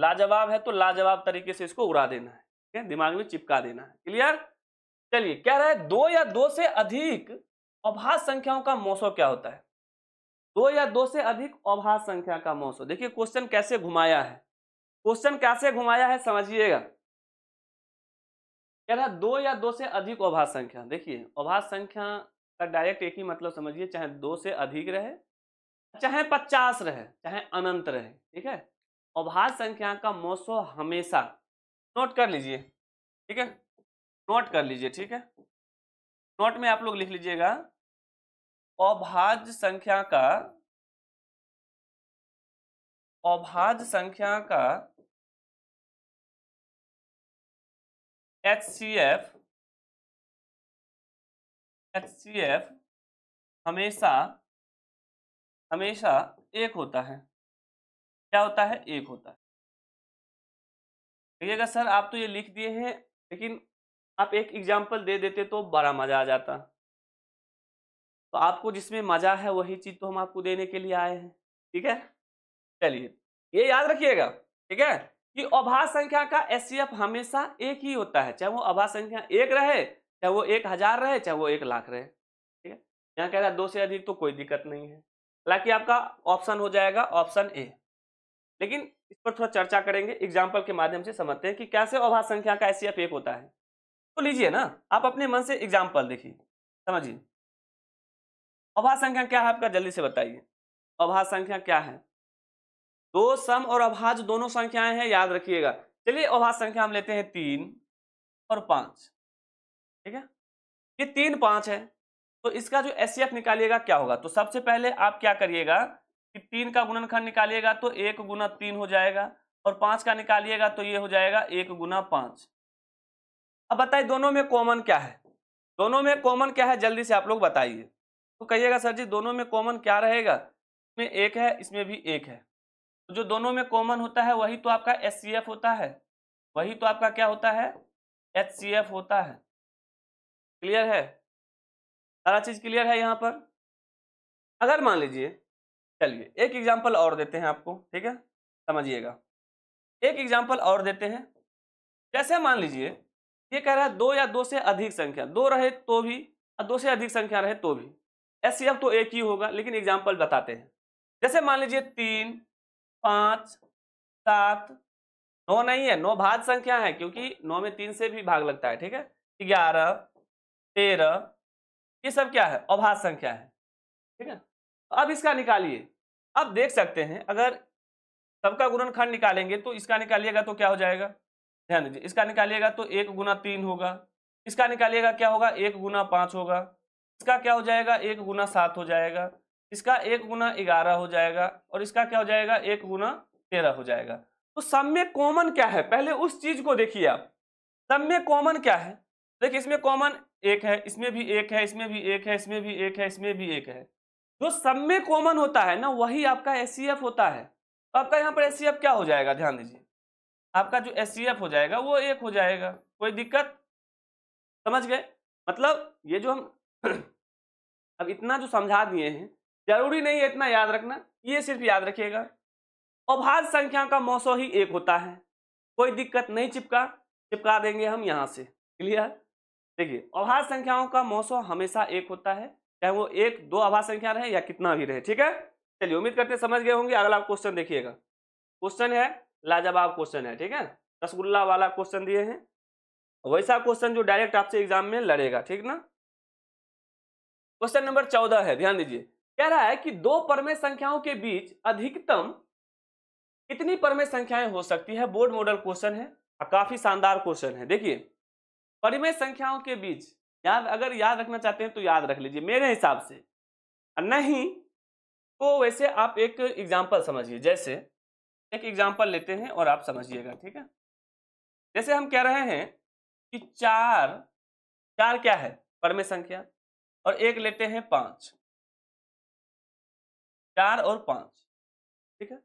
लाजवाब है तो लाजवाब तरीके से इसको उड़ा देना है ठीक है दिमाग में चिपका देना है क्लियर चलिए क्या रहा है दो या दो से अधिक अभाज्य संख्याओं का मौसम क्या होता है दो या दो से अधिक अभाज्य संख्या का महोत्सव देखिए क्वेश्चन कैसे घुमाया है क्वेश्चन कैसे घुमाया है समझिएगा कह रहा दो या दो से अधिक अभाज्य संख्या देखिए अभाज्य संख्या का डायरेक्ट एक ही मतलब समझिए चाहे दो से अधिक रहे चाहे पचास रहे चाहे अनंत रहे ठीक है अभाज्य संख्या का मौसो हमेशा नोट कर लीजिए ठीक है नोट कर लीजिए ठीक है नोट में आप लोग लिख लीजिएगा अभाज्य संख्या का अभाज्य संख्या का H C F H C F हमेशा हमेशा एक होता है क्या होता है एक होता है कहिएगा सर आप तो ये लिख दिए हैं लेकिन आप एक एग्जाम्पल दे देते तो बड़ा मज़ा आ जाता तो आपको जिसमें मजा है वही चीज तो हम आपको देने के लिए आए हैं ठीक है चलिए ये याद रखिएगा ठीक है कि अभा संख्या का एस हमेशा एक ही होता है चाहे वो अभा संख्या एक रहे चाहे वो एक हजार रहे चाहे वो एक लाख रहे ठीक है यहाँ कह रहा है दो से अधिक तो कोई दिक्कत नहीं है हालांकि आपका ऑप्शन हो जाएगा ऑप्शन ए लेकिन इस पर थोड़ा चर्चा करेंगे एग्जाम्पल के माध्यम से समझते हैं कि कैसे अभा संख्या का एस एक होता है तो लीजिए ना आप अपने मन से एग्जाम्पल देखिए समझिए अभा संख्या क्या है आपका जल्दी से बताइए अभा संख्या क्या है दो सम और अभाज दोनों संख्याएं हैं याद रखिएगा चलिए अभा संख्या हम लेते हैं तीन और पांच ठीक है ये तीन पांच है तो इसका जो एस निकालिएगा क्या होगा तो सबसे पहले आप क्या करिएगा कि तीन का गुणनखंड निकालिएगा तो एक गुना तीन हो जाएगा और पांच का निकालिएगा तो ये हो जाएगा एक गुना पांच अब बताइए दोनों में कॉमन क्या है दोनों में कॉमन क्या है जल्दी से आप लोग बताइए तो कहिएगा सर जी दोनों में कॉमन क्या रहेगा इसमें एक है इसमें भी एक है तो जो दोनों में कॉमन होता है वही तो आपका एस होता है वही तो आपका क्या होता है एच होता है क्लियर है सारा चीज क्लियर है यहाँ पर अगर मान लीजिए चलिए एक एग्जाम्पल और देते हैं आपको ठीक है समझिएगा एक एग्जाम्पल और देते हैं जैसे मान लीजिए ये कह रहा है दो या दो से अधिक संख्या दो रहे तो भी और दो से अधिक संख्या रहे तो भी एस तो एक ही होगा लेकिन एग्जाम्पल बताते हैं जैसे मान लीजिए तीन पाँच सात नौ नहीं है नौ भाग संख्या है क्योंकि नौ में तीन से भी भाग लगता है ठीक है ग्यारह तेरह ये सब क्या है अभाज संख्या है ठीक है तो अब इसका निकालिए अब देख सकते हैं अगर सबका गुणनखंड निकालेंगे तो इसका निकालिएगा तो क्या हो जाएगा ध्यान दीजिए इसका निकालिएगा तो एक गुना तीन होगा इसका निकालिएगा क्या होगा एक गुना पाँच होगा इसका क्या हो जाएगा एक गुना सात हो जाएगा इसका एक गुना ग्यारह हो जाएगा और इसका क्या हो जाएगा एक गुना तेरह हो जाएगा तो सम में कॉमन क्या है पहले उस चीज को देखिए आप सम में कॉमन क्या है देखिए इसमें कॉमन एक है इसमें भी एक है इसमें भी एक है इसमें भी एक है इसमें भी एक है जो सब में कॉमन होता है ना वही आपका एस e होता है तो आपका यहाँ पर एस e क्या हो जाएगा ध्यान दीजिए आपका जो एस e हो जाएगा वो एक हो जाएगा कोई दिक्कत समझ गए मतलब ये जो हम अब इतना जो समझा दिए हैं जरूरी नहीं है इतना याद रखना ये सिर्फ याद रखिएगा अभाज्य संख्या का मौसम ही एक होता है कोई दिक्कत नहीं चिपका चिपका देंगे हम यहाँ से क्लियर देखिए अभाज्य संख्याओं का मौसम हमेशा एक होता है चाहे वो एक दो अभाज्य संख्या रहे या कितना भी रहे ठीक है चलिए उम्मीद करते समझ गए होंगे अगला क्वेश्चन देखिएगा क्वेश्चन है लाजवाब क्वेश्चन है ठीक है रसगुल्ला वाला क्वेश्चन दिए हैं वैसा क्वेश्चन जो डायरेक्ट आपसे एग्जाम में लड़ेगा ठीक ना क्वेश्चन नंबर चौदह है ध्यान दीजिए कह रहा है कि दो परमे संख्याओं के बीच अधिकतम कितनी परमे संख्याएं हो सकती है बोर्ड मॉडल क्वेश्चन है और काफी शानदार क्वेश्चन है देखिए परिमे संख्याओं के बीच याद अगर याद रखना चाहते हैं तो याद रख लीजिए मेरे हिसाब से नहीं तो वैसे आप एक एग्जाम्पल समझिए जैसे एक एग्जाम्पल लेते हैं और आप समझिएगा ठीक है जैसे हम कह रहे हैं कि चार चार क्या है परमे संख्या और एक लेते हैं पांच चार और पांच ठीक है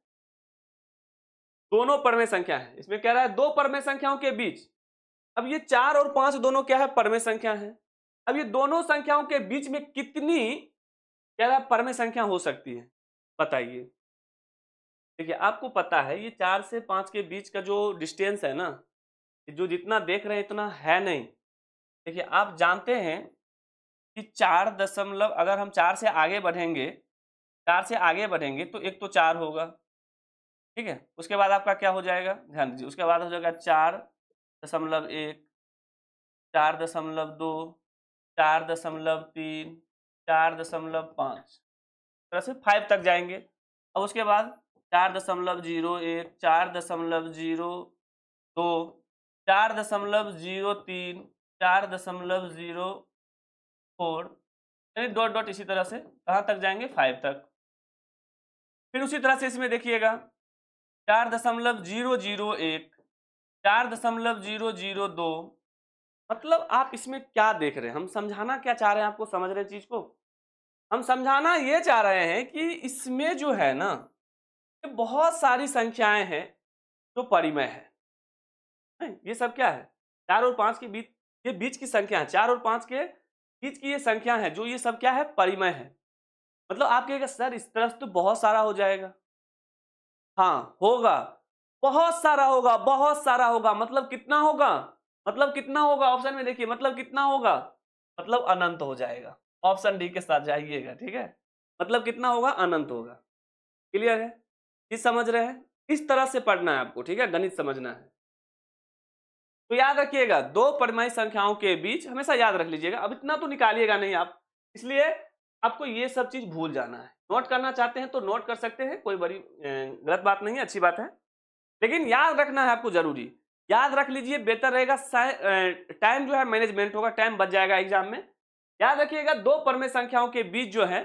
दोनों परमे संख्या है इसमें कह रहा है दो परमे संख्याओं के बीच अब ये चार और पांच दोनों क्या है परमे संख्या है अब ये दोनों संख्याओं के बीच में कितनी कह रहा है परमे संख्या हो सकती है बताइए देखिए आपको पता है ये चार से पांच के बीच का जो डिस्टेंस है ना जो जितना देख रहे हैं इतना है नहीं देखिए आप जानते हैं कि चार दशमलव अगर हम चार से आगे बढ़ेंगे चार से आगे बढ़ेंगे तो एक तो चार होगा ठीक है उसके बाद आपका क्या हो जाएगा ध्यान दीजिए उसके बाद हो जाएगा चार दशमलव एक चार दशमलव दो चार दशमलव तीन चार दशमलव पाँच तरह से फाइव तक जाएंगे अब उसके बाद चार दशमलव जीरो एक चार दशमलव जीरो दो चार दशमलव जीरो तीन चार दशमलव जीरो फोर यानी डॉट डॉट इसी तरह से कहाँ तक जाएंगे फाइव तक फिर उसी तरह से इसमें देखिएगा चार दशमलव जीरो जीरो एक चार दशमलव जीरो जीरो दो मतलब आप इसमें क्या देख रहे हैं हम समझाना क्या चाह रहे हैं आपको समझ रहे चीज़ को हम समझाना ये चाह रहे हैं कि इसमें जो है ना बहुत सारी संख्याएं हैं जो परिमय है ये सब क्या है चार और पांच के बीच ये बीच की संख्या है चार और पांच के किस की ये संख्या है जो ये सब क्या है परिमय है मतलब आप कहेगा सर इस तरफ तो बहुत सारा हो जाएगा हाँ होगा बहुत सारा होगा बहुत सारा होगा मतलब कितना होगा मतलब कितना होगा ऑप्शन में देखिए मतलब कितना होगा मतलब अनंत हो जाएगा ऑप्शन डी के साथ जाइएगा ठीक है मतलब कितना होगा अनंत होगा क्लियर है ये समझ रहे हैं इस तरह से पढ़ना है आपको ठीक है गणित समझना है तो याद रखिएगा दो परमाई संख्याओं के बीच हमेशा याद रख लीजिएगा अब इतना तो निकालिएगा नहीं आप इसलिए आपको ये सब चीज भूल जाना है नोट करना चाहते हैं तो नोट कर सकते हैं कोई बड़ी गलत बात नहीं है अच्छी बात है लेकिन याद रखना है आपको जरूरी याद रख लीजिए बेहतर रहेगा टाइम जो है मैनेजमेंट होगा टाइम बच जाएगा एग्जाम में याद रखिएगा दो परमेय संख्याओं के बीच जो है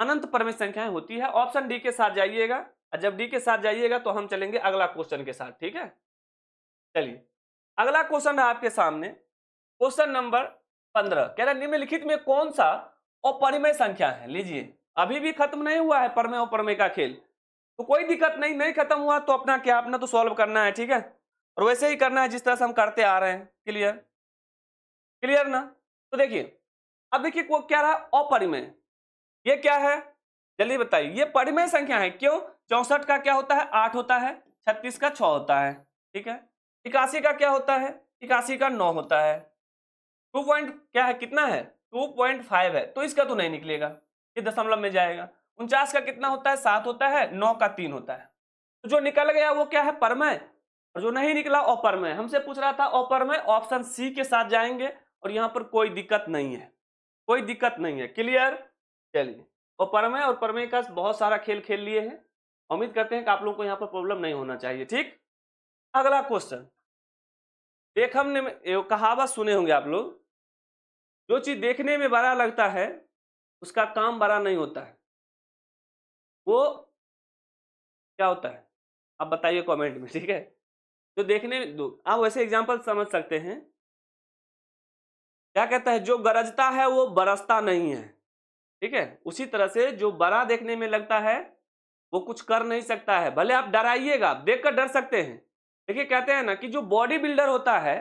अनंत परमय संख्याएं होती है ऑप्शन डी के साथ जाइएगा और जब डी के साथ जाइएगा तो हम चलेंगे अगला क्वेश्चन के साथ ठीक है चलिए अगला क्वेश्चन है आपके सामने क्वेश्चन नंबर पंद्रह कह रहे निम्नलिखित में कौन सा अपरिमय संख्या है लीजिए अभी भी खत्म नहीं हुआ है परमय अपरमय का खेल तो कोई दिक्कत नहीं नहीं खत्म हुआ तो अपना क्या अपना तो सॉल्व करना है ठीक है और वैसे ही करना है जिस तरह से हम करते आ रहे हैं क्लियर क्लियर ना तो देखिए अब देखिए क्या रहा अपरिमय ये क्या है जल्दी बताइए ये परिमय संख्या है क्यों चौसठ का क्या होता है आठ होता है छत्तीस का छ होता है ठीक है इक्यासी का क्या होता है इक्यासी का नौ होता है टू पॉइंट क्या है कितना है टू पॉइंट फाइव है तो इसका तो नहीं निकलेगा ये दशमलव में जाएगा उनचास का कितना होता है सात होता है नौ का तीन होता है तो जो निकल गया वो क्या है परमय और जो नहीं निकला अपरमय हमसे पूछ रहा था अपरमय ऑप्शन सी के साथ जाएंगे और यहाँ पर कोई दिक्कत नहीं है कोई दिक्कत नहीं है क्लियर चलिए और परमय और परमय का बहुत सारा खेल खेल लिए हैं उम्मीद करते हैं कि आप लोगों को यहाँ पर प्रॉब्लम नहीं होना चाहिए ठीक अगला क्वेश्चन देखम ने कहावत सुने होंगे आप लोग जो चीज देखने में बड़ा लगता है उसका काम बड़ा नहीं होता है वो क्या होता है आप बताइए कमेंट में ठीक है जो देखने में दो आप वैसे एग्जांपल समझ सकते हैं क्या कहता है जो गरजता है वो बरसता नहीं है ठीक है उसी तरह से जो बड़ा देखने में लगता है वो कुछ कर नहीं सकता है भले आप डराइएगा आप देख कर डर सकते हैं देखिए कहते हैं ना कि जो बॉडी बिल्डर होता है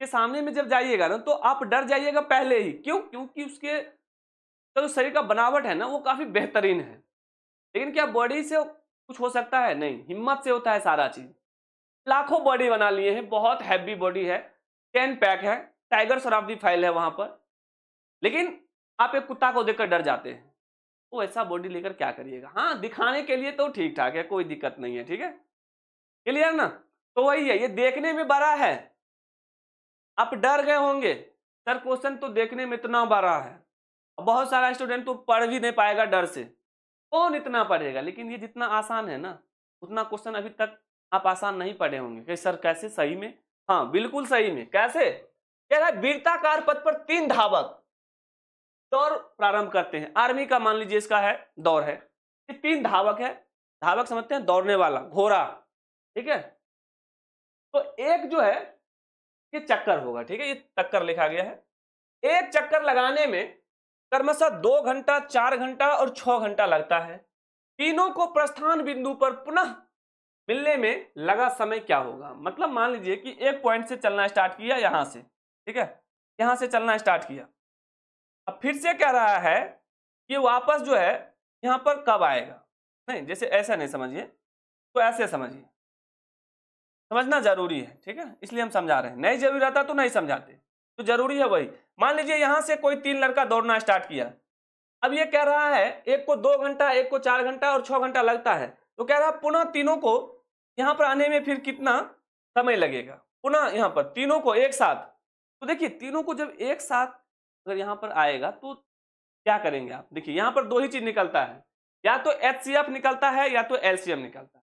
के सामने में जब जाइएगा ना तो आप डर जाइएगा पहले ही क्यों क्योंकि उसके तो शरीर का बनावट है ना वो काफ़ी बेहतरीन है लेकिन क्या बॉडी से कुछ हो सकता है नहीं हिम्मत से होता है सारा चीज़ लाखों बॉडी बना लिए हैं बहुत हैवी बॉडी है टेन पैक है टाइगर शराब भी फाइल है वहाँ पर लेकिन आप एक कुत्ता को देखकर डर जाते हैं वो तो ऐसा बॉडी लेकर क्या करिएगा हाँ दिखाने के लिए तो ठीक ठाक है कोई दिक्कत नहीं है ठीक है क्लियर ना तो वही है ये देखने में बड़ा है आप डर गए होंगे सर क्वेश्चन तो देखने में इतना बड़ा है बहुत सारा स्टूडेंट तो पढ़ भी नहीं पाएगा डर से कौन इतना पढ़ेगा लेकिन ये जितना आसान है ना उतना क्वेश्चन अभी तक आप आसान नहीं पढ़े होंगे कि सर कैसे सही में हाँ बिल्कुल सही में कैसे कह रहा है वीरताकार पद पर तीन धावक दौर प्रारंभ करते हैं आर्मी का मान लीजिए इसका है दौड़ है ये तीन धावक है धावक समझते हैं दौड़ने वाला घोड़ा ठीक है तो एक जो है ये चक्कर होगा ठीक है ये चक्कर लिखा गया है एक चक्कर लगाने में क्रमशः दो घंटा चार घंटा और छह घंटा लगता है तीनों को प्रस्थान बिंदु पर पुनः मिलने में लगा समय क्या होगा मतलब मान लीजिए कि एक पॉइंट से चलना स्टार्ट किया यहाँ से ठीक है यहां से चलना स्टार्ट किया अब फिर से कह रहा है कि वापस जो है यहां पर कब आएगा नहीं जैसे ऐसा नहीं समझिए तो ऐसे समझिए समझना जरूरी है ठीक है इसलिए हम समझा रहे हैं नहीं जरूरी रहता तो नहीं समझाते तो जरूरी है वही मान लीजिए यहाँ से कोई तीन लड़का दौड़ना स्टार्ट किया अब ये कह रहा है एक को दो घंटा एक को चार घंटा और छः घंटा लगता है तो कह रहा है पुनः तीनों को यहाँ पर आने में फिर कितना समय लगेगा पुनः यहाँ पर तीनों को एक साथ तो देखिए तीनों को जब एक साथ अगर यहाँ पर आएगा तो क्या करेंगे आप देखिए यहाँ पर दो ही चीज़ निकलता है या तो एच निकलता है या तो एल निकलता है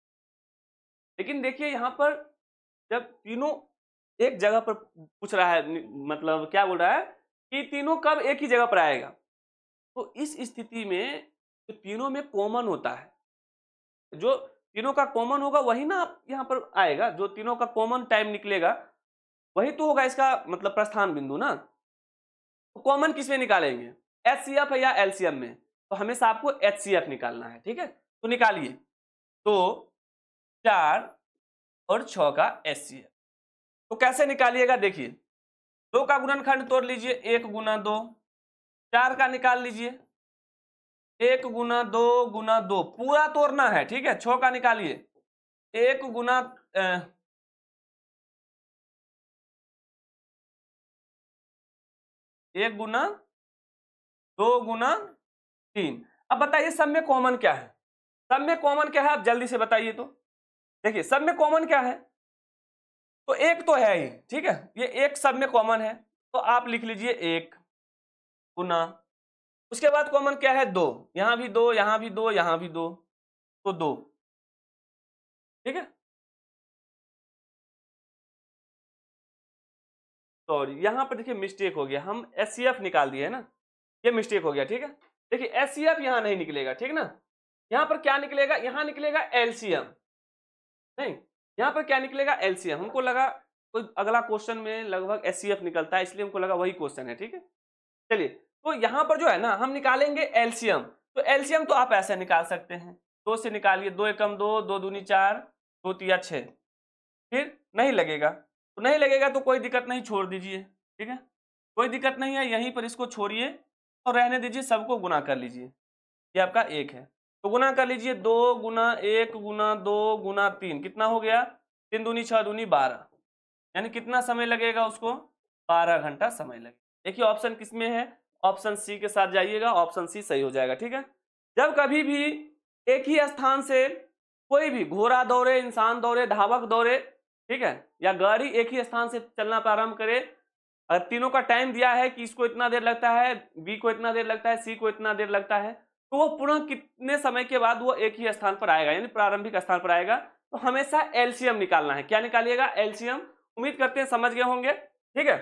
लेकिन देखिए यहाँ पर जब तीनों एक जगह पर पूछ रहा है मतलब क्या बोल रहा है कि तीनों कब एक ही जगह पर आएगा तो इस स्थिति में तो तीनों में कॉमन होता है जो तीनों का कॉमन होगा वही ना यहाँ पर आएगा जो तीनों का कॉमन टाइम निकलेगा वही तो होगा इसका मतलब प्रस्थान बिंदु ना तो कॉमन किस में निकालेंगे एच सी एफ या एल सी एम में तो हमेशा आपको एच सी एफ निकालना है ठीक है तो निकालिए तो चार और छ का एस सी तो कैसे निकालिएगा देखिए दो का गुणनखंड तोड़ लीजिए एक गुना दो चार का निकाल लीजिए एक गुना दो गुना दो पूरा तोड़ना है ठीक है छ का निकालिए एक गुना ए, एक गुना दो गुना तीन अब बताइए सब में कॉमन क्या है सब में कॉमन क्या है आप जल्दी से बताइए तो देखिए सब में कॉमन क्या है तो एक तो है ही ठीक है ये एक सब में कॉमन है तो आप लिख लीजिए एक गुना उसके बाद कॉमन क्या है दो यहां भी दो यहां भी दो यहां भी दो तो दो ठीक है सॉरी तो यहां पर देखिए मिस्टेक हो गया हम एस निकाल दिए है ना ये मिस्टेक हो गया ठीक है देखिए एस सी एफ यहां नहीं निकलेगा ठीक ना यहां पर क्या निकलेगा यहां निकलेगा एलसीएम नहीं यहाँ पर क्या निकलेगा एलसीएम हमको लगा कोई अगला क्वेश्चन में लगभग एस निकलता है इसलिए हमको लगा वही क्वेश्चन है ठीक है चलिए तो यहाँ पर जो है ना हम निकालेंगे एलसीएम तो एलसीएम तो आप ऐसे निकाल सकते हैं दो से निकालिए दो एकम दो दो दूनी चार दो तिया छः फिर नहीं लगेगा तो नहीं लगेगा तो कोई दिक्कत नहीं छोड़ दीजिए ठीक है कोई दिक्कत नहीं है यहीं पर इसको छोड़िए और रहने दीजिए सबको गुना कर लीजिए ये आपका एक है तो गुना कर लीजिए दो गुना एक गुना दो गुना तीन कितना हो गया तीन दूनी छह दूनी बारह यानी कितना समय लगेगा उसको बारह घंटा समय लगेगा देखिए ऑप्शन किस में है ऑप्शन सी के साथ जाइएगा ऑप्शन सी सही हो जाएगा ठीक है जब कभी भी एक ही स्थान से कोई भी घोड़ा दौड़े इंसान दौड़े धावक दौड़े ठीक है या गाड़ी एक ही स्थान से चलना प्रारंभ करे तीनों का टाइम दिया है कि इसको इतना देर लगता है बी को इतना देर लगता है सी को इतना देर लगता है तो वो पुनः कितने समय के बाद वो एक ही स्थान पर आएगा यानी प्रारंभिक स्थान पर आएगा तो हमेशा एल्शियम निकालना है क्या निकालिएगा एल्शियम उम्मीद करते हैं समझ गए होंगे ठीक है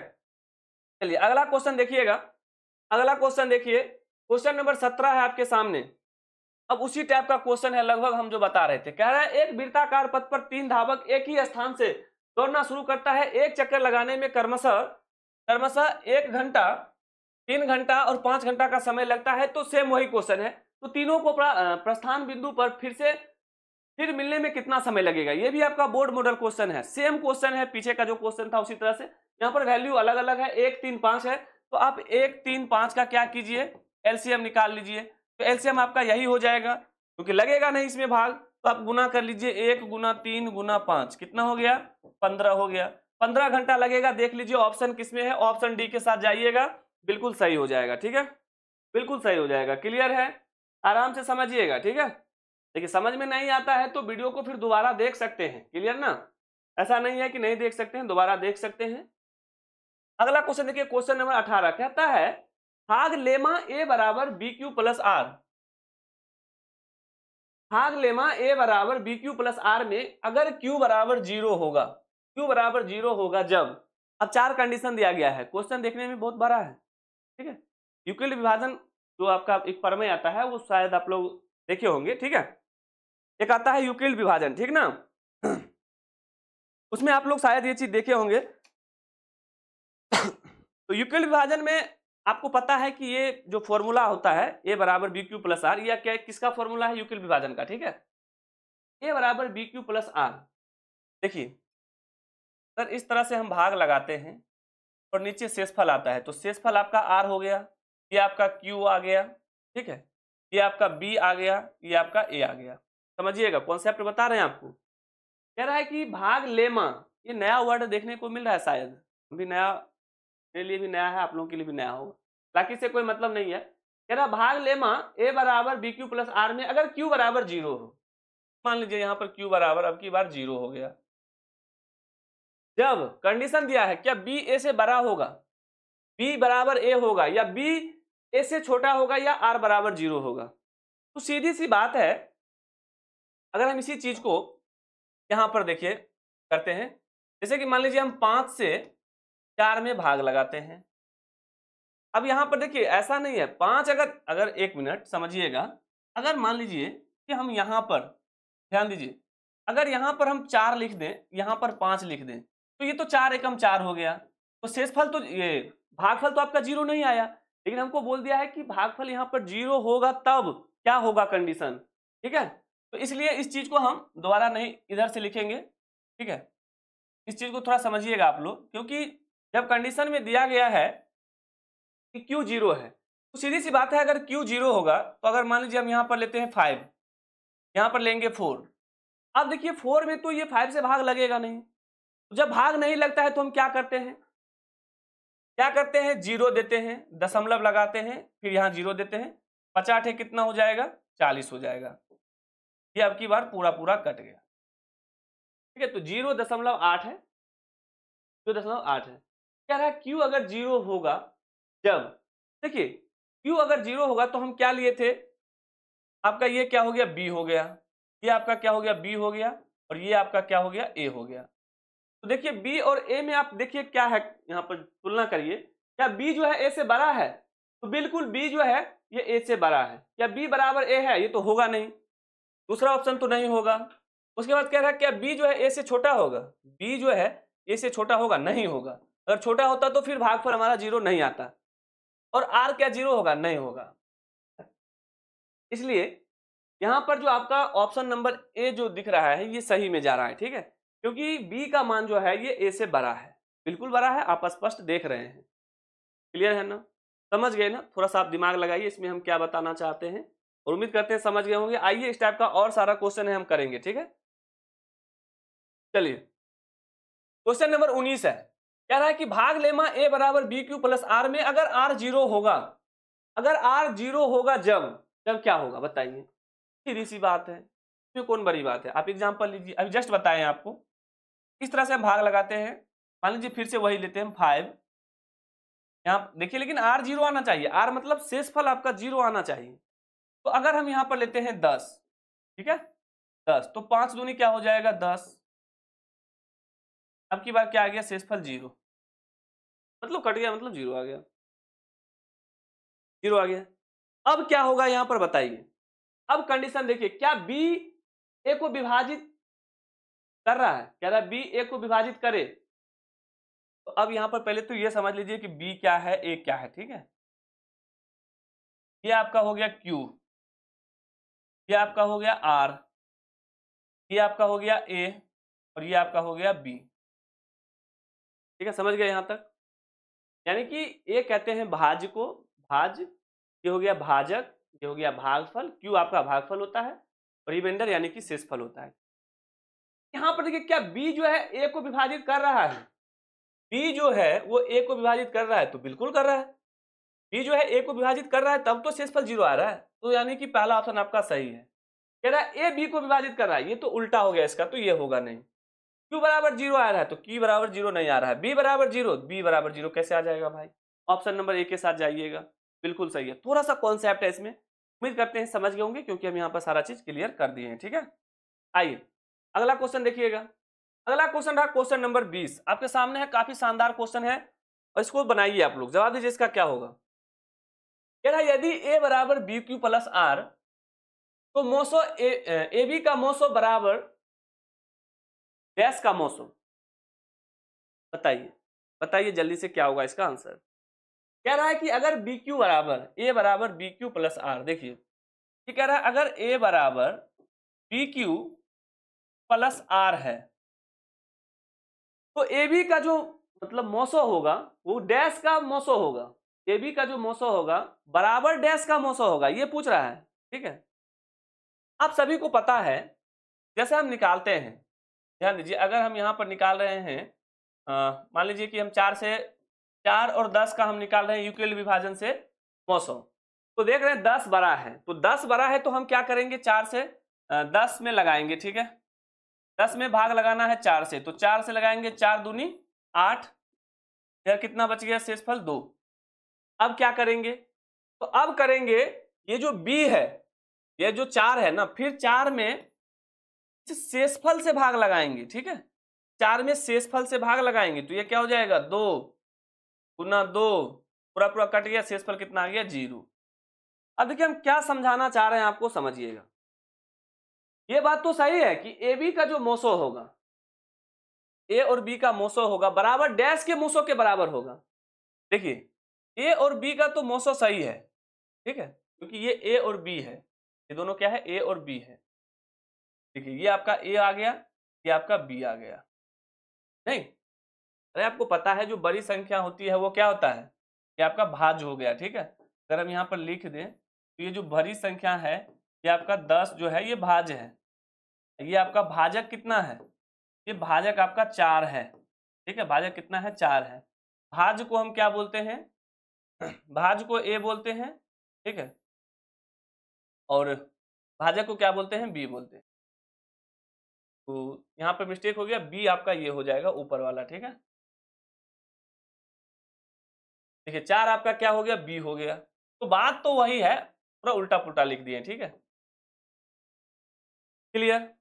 चलिए अगला क्वेश्चन देखिएगा अगला क्वेश्चन देखिए क्वेश्चन नंबर सत्रह है आपके सामने अब उसी टाइप का क्वेश्चन है लगभग हम जो बता रहे थे कह रहा है एक वृत्ताकार पथ पर तीन धावक एक ही स्थान से दौड़ना शुरू करता है एक चक्कर लगाने में कर्मशः कर्मशः एक घंटा तीन घंटा और पांच घंटा का समय लगता है तो सेम वही क्वेश्चन है तो तीनों को प्रस्थान बिंदु पर फिर से फिर मिलने में कितना समय लगेगा ये भी आपका बोर्ड मॉडल क्वेश्चन है सेम क्वेश्चन है पीछे का जो क्वेश्चन था उसी तरह से यहाँ पर वैल्यू अलग अलग है एक तीन पांच है तो आप एक तीन पांच का क्या कीजिए एलसीएम निकाल लीजिए तो एलसीएम आपका यही हो जाएगा क्योंकि तो लगेगा नहीं इसमें भाग तो आप गुना कर लीजिए एक गुना तीन गुना पांच कितना हो गया पंद्रह हो गया पंद्रह घंटा लगेगा देख लीजिए ऑप्शन किसमें है ऑप्शन डी के साथ जाइएगा बिल्कुल सही हो जाएगा ठीक है बिल्कुल सही हो जाएगा क्लियर है आराम से समझिएगा ठीक है देखिए समझ में नहीं आता है तो वीडियो को फिर दोबारा देख सकते हैं क्लियर ना ऐसा नहीं है कि नहीं देख सकते हैं दोबारा देख सकते हैं अगला क्वेश्चन देखिए क्वेश्चन नंबर अठारह कहता है हाग लेमा ए बराबर बी क्यू प्लस आर हाग लेमा ए बराबर बी क्यू प्लस आर में अगर क्यू बराबर जीरो होगा क्यू बराबर जीरो होगा जब अब चार कंडीशन दिया गया है क्वेश्चन देखने में बहुत बड़ा है ठीक है यूक्लिड विभाजन जो आपका एक परमय आता है वो शायद आप लोग देखे होंगे ठीक है एक आता है यूक्लिड विभाजन ठीक ना उसमें आप लोग शायद ये चीज देखे होंगे तो यूक्लिड विभाजन में आपको पता है कि ये जो फॉर्मूला होता है ए बराबर बी क्यू प्लस आर या क्या किसका फॉर्मूला है यूक्लिड विभाजन का ठीक है ए बराबर बी क्यू प्लस आर देखिए सर इस तरह से हम भाग लगाते हैं और नीचे शेषफल आता है तो शेषफल आपका आर हो गया ये आपका क्यू आ गया ठीक है ये आपका बी आ गया ये आपका ए आ गया समझिएगा कॉन्सेप्ट बता रहे हैं आपको कह रहा है कि भाग लेमा ये नया वर्ड देखने को मिल रहा है शायद भी नया मेरे लिए भी नया है आप लोगों के लिए भी नया होगा बाकी से कोई मतलब नहीं है कह रहा भाग लेमा ए बराबर बी क्यू प्लस आर में अगर क्यू बराबर जीरो हो मान लीजिए यहाँ पर क्यू बराबर अब की बार जीरो हो गया जब कंडीशन दिया है क्या बी ए से बड़ा होगा बी बराबर ए होगा या बी ए से छोटा होगा या आर बराबर जीरो होगा तो सीधी सी बात है अगर हम इसी चीज को यहां पर देखिए करते हैं जैसे कि मान लीजिए हम पांच से चार में भाग लगाते हैं अब यहां पर देखिए ऐसा नहीं है पांच अगर अगर एक मिनट समझिएगा अगर मान लीजिए कि हम यहां पर ध्यान दीजिए अगर यहां पर हम चार लिख दें यहां पर पांच लिख दें तो ये तो चार एकम चार हो गया तो शेषफल तो ये भागफल तो आपका जीरो नहीं आया लेकिन हमको बोल दिया है कि भागफल यहाँ पर जीरो होगा तब क्या होगा कंडीशन ठीक है तो इसलिए इस चीज को हम दोबारा नहीं इधर से लिखेंगे ठीक है इस चीज को थोड़ा समझिएगा आप लोग क्योंकि जब कंडीशन में दिया गया है कि क्यू जीरो है तो सीधी सी बात है अगर क्यू जीरो होगा तो अगर मान लीजिए हम यहाँ पर लेते हैं फाइव यहाँ पर लेंगे फोर अब देखिए फोर में तो ये फाइव से भाग लगेगा नहीं जब भाग नहीं लगता है तो हम क्या करते हैं क्या करते हैं जीरो देते हैं दशमलव लगाते हैं फिर यहाँ जीरो देते हैं पचास है कितना हो जाएगा चालीस हो जाएगा ये अब की बार पूरा पूरा कट गया ठीक है तो जीरो दशमलव आठ है जीरो दशमलव आठ है कह रहा है क्यू अगर जीरो होगा जब देखिए क्यू अगर जीरो होगा तो हम क्या लिए थे आपका ये क्या हो गया बी हो गया ये आपका क्या हो गया बी हो गया और ये आपका क्या हो गया ए हो गया तो देखिए बी और ए में आप देखिए क्या है यहाँ पर तुलना करिए क्या बी जो है ए से बड़ा है तो बिल्कुल बी जो है ये ए से बड़ा है क्या बी बराबर ए है ये तो होगा नहीं दूसरा ऑप्शन तो नहीं होगा उसके बाद कह रहा है क्या बी जो है ए से छोटा होगा बी जो है ए से छोटा होगा नहीं होगा अगर छोटा होता तो फिर भागफल हमारा जीरो नहीं आता और आर क्या जीरो होगा नहीं होगा इसलिए यहां पर जो आपका ऑप्शन नंबर ए जो दिख रहा है ये सही में जा रहा है ठीक है क्योंकि बी का मान जो है ये ए से बड़ा है बिल्कुल बड़ा है आप स्पष्ट देख रहे हैं क्लियर है ना समझ गए ना थोड़ा सा आप दिमाग लगाइए इसमें हम क्या बताना चाहते हैं और उम्मीद करते हैं समझ गए होंगे आइए इस टाइप का और सारा क्वेश्चन है हम करेंगे ठीक है चलिए क्वेश्चन नंबर उन्नीस है कह रहा है कि भाग लेमा ए बराबर बी क्यू प्लस आर में अगर आर जीरो होगा अगर आर जीरो होगा जब जब क्या होगा बताइए सीधी सी बात है कौन बड़ी बात है आप एग्जाम्पल लीजिए अभी जस्ट बताएं आपको इस तरह से हम भाग लगाते हैं मान लीजिए फिर से वही लेते हैं फाइव यहाँ देखिए लेकिन आर जीरो आना चाहिए आर मतलब शेषफल आपका जीरो आना चाहिए तो अगर हम यहाँ पर लेते हैं दस ठीक है दस तो पांच दूनी क्या हो जाएगा दस अब की बार क्या आ गया शेषफल जीरो मतलब कट गया मतलब जीरो आ गया जीरो आ गया अब क्या होगा यहां पर बताइए अब कंडीशन देखिए क्या बी ए को विभाजित कर रहा है कह रहा है बी ए को विभाजित करे तो अब यहां पर पहले तो ये समझ लीजिए कि बी क्या है ए क्या है ठीक है ये आपका हो गया क्यू ये आपका हो गया आर ये आपका हो गया ए और ये आपका हो गया बी ठीक है समझ गए यहां तक यानी कि ए कहते हैं भाज को भाज ये हो गया भाजक ये हो गया भागफल क्यू आपका भागफल होता है और रिमाइंडर यानी कि शेषफल होता है यहां पर देखिए क्या बी जो है ए को विभाजित कर रहा है बी जो है वो ए को विभाजित कर रहा है तो बिल्कुल कर रहा है बी जो है ए को विभाजित कर रहा है तब तो शेषफल जीरो आ रहा है तो यानी कि पहला ऑप्शन आपका सही है कह रहा है ए बी को विभाजित कर रहा है ये तो उल्टा हो गया इसका तो ये होगा नहीं क्यू बराबर जीरो आ रहा है तो की बराबर जीरो नहीं आ रहा है बी बराबर जीरो बी बराबर जीरो कैसे आ जाएगा भाई ऑप्शन नंबर ए के साथ जाइएगा बिल्कुल सही है थोड़ा सा कॉन्सेप्ट है इसमें उम्मीद करते हैं समझ गए होंगे क्योंकि हम यहाँ पर सारा चीज क्लियर कर दिए हैं ठीक है आइए अगला क्वेश्चन देखिएगा अगला क्वेश्चन रहा क्वेश्चन नंबर बीस आपके सामने है काफी शानदार क्वेश्चन है और इसको बनाइए आप लोग जवाब दीजिए इसका क्या होगा कह रहा यदि ए बराबर बी क्यू प्लस आर तो मोसो ए, बी का मोसो बराबर डैश का मोसो बताइए बताइए जल्दी से क्या होगा इसका आंसर कह रहा है कि अगर बी क्यू बराबर ए बराबर बी क्यू प्लस आर देखिए कह रहा है अगर ए बराबर बी क्यू प्लस आर है तो ए बी का जो मतलब मौसो होगा वो डैश का मौसो होगा ए बी का जो मौसो होगा बराबर डैश का मौसो होगा ये पूछ रहा है ठीक है आप सभी को पता है जैसे हम निकालते हैं ध्यान दीजिए अगर हम यहाँ पर निकाल रहे हैं मान लीजिए कि हम चार से चार और दस का हम निकाल रहे हैं यूक्लिड विभाजन से मौसम तो देख रहे हैं दस बड़ा है तो दस बड़ा है तो हम क्या करेंगे चार से दस में लगाएंगे ठीक है दस में भाग लगाना है चार से तो चार से लगाएंगे चार दूनी आठ यार कितना बच गया शेषफल दो अब क्या करेंगे तो अब करेंगे ये जो बी है ये जो चार है ना फिर चार में शेषफल से भाग लगाएंगे ठीक है चार में शेषफल से भाग लगाएंगे तो ये क्या हो जाएगा दो गुना दो पूरा पूरा कट गया शेषफल कितना आ गया जीरो अब देखिए हम क्या समझाना चाह रहे हैं आपको समझिएगा ये बात तो सही है कि ए बी का जो मोसो होगा ए और बी का मोसो होगा बराबर डैश के मोसो के बराबर होगा देखिए ए और बी का तो मोसो सही है ठीक है क्योंकि ये ए और बी है ये दोनों क्या है ए और बी है देखिए ये आपका ए आ गया ये आपका बी आ गया नहीं अरे आपको पता है जो बड़ी संख्या होती है वो क्या होता है ये आपका भाज हो गया ठीक है अगर हम यहाँ पर लिख दें तो ये जो बड़ी संख्या है ये आपका दस जो है ये भाज है ये आपका भाजक कितना है ये भाजक आपका चार है ठीक है भाजक कितना है चार है भाज को हम क्या बोलते हैं भाज को ए बोलते हैं ठीक है और भाजक को क्या बोलते हैं बी बोलते हैं तो यहाँ पे मिस्टेक हो गया बी आपका ये हो जाएगा ऊपर वाला ठीक है देखिए चार आपका क्या हो गया बी हो गया तो बात तो वही है पूरा उल्टा पुल्टा लिख दिए ठीक है क्लियर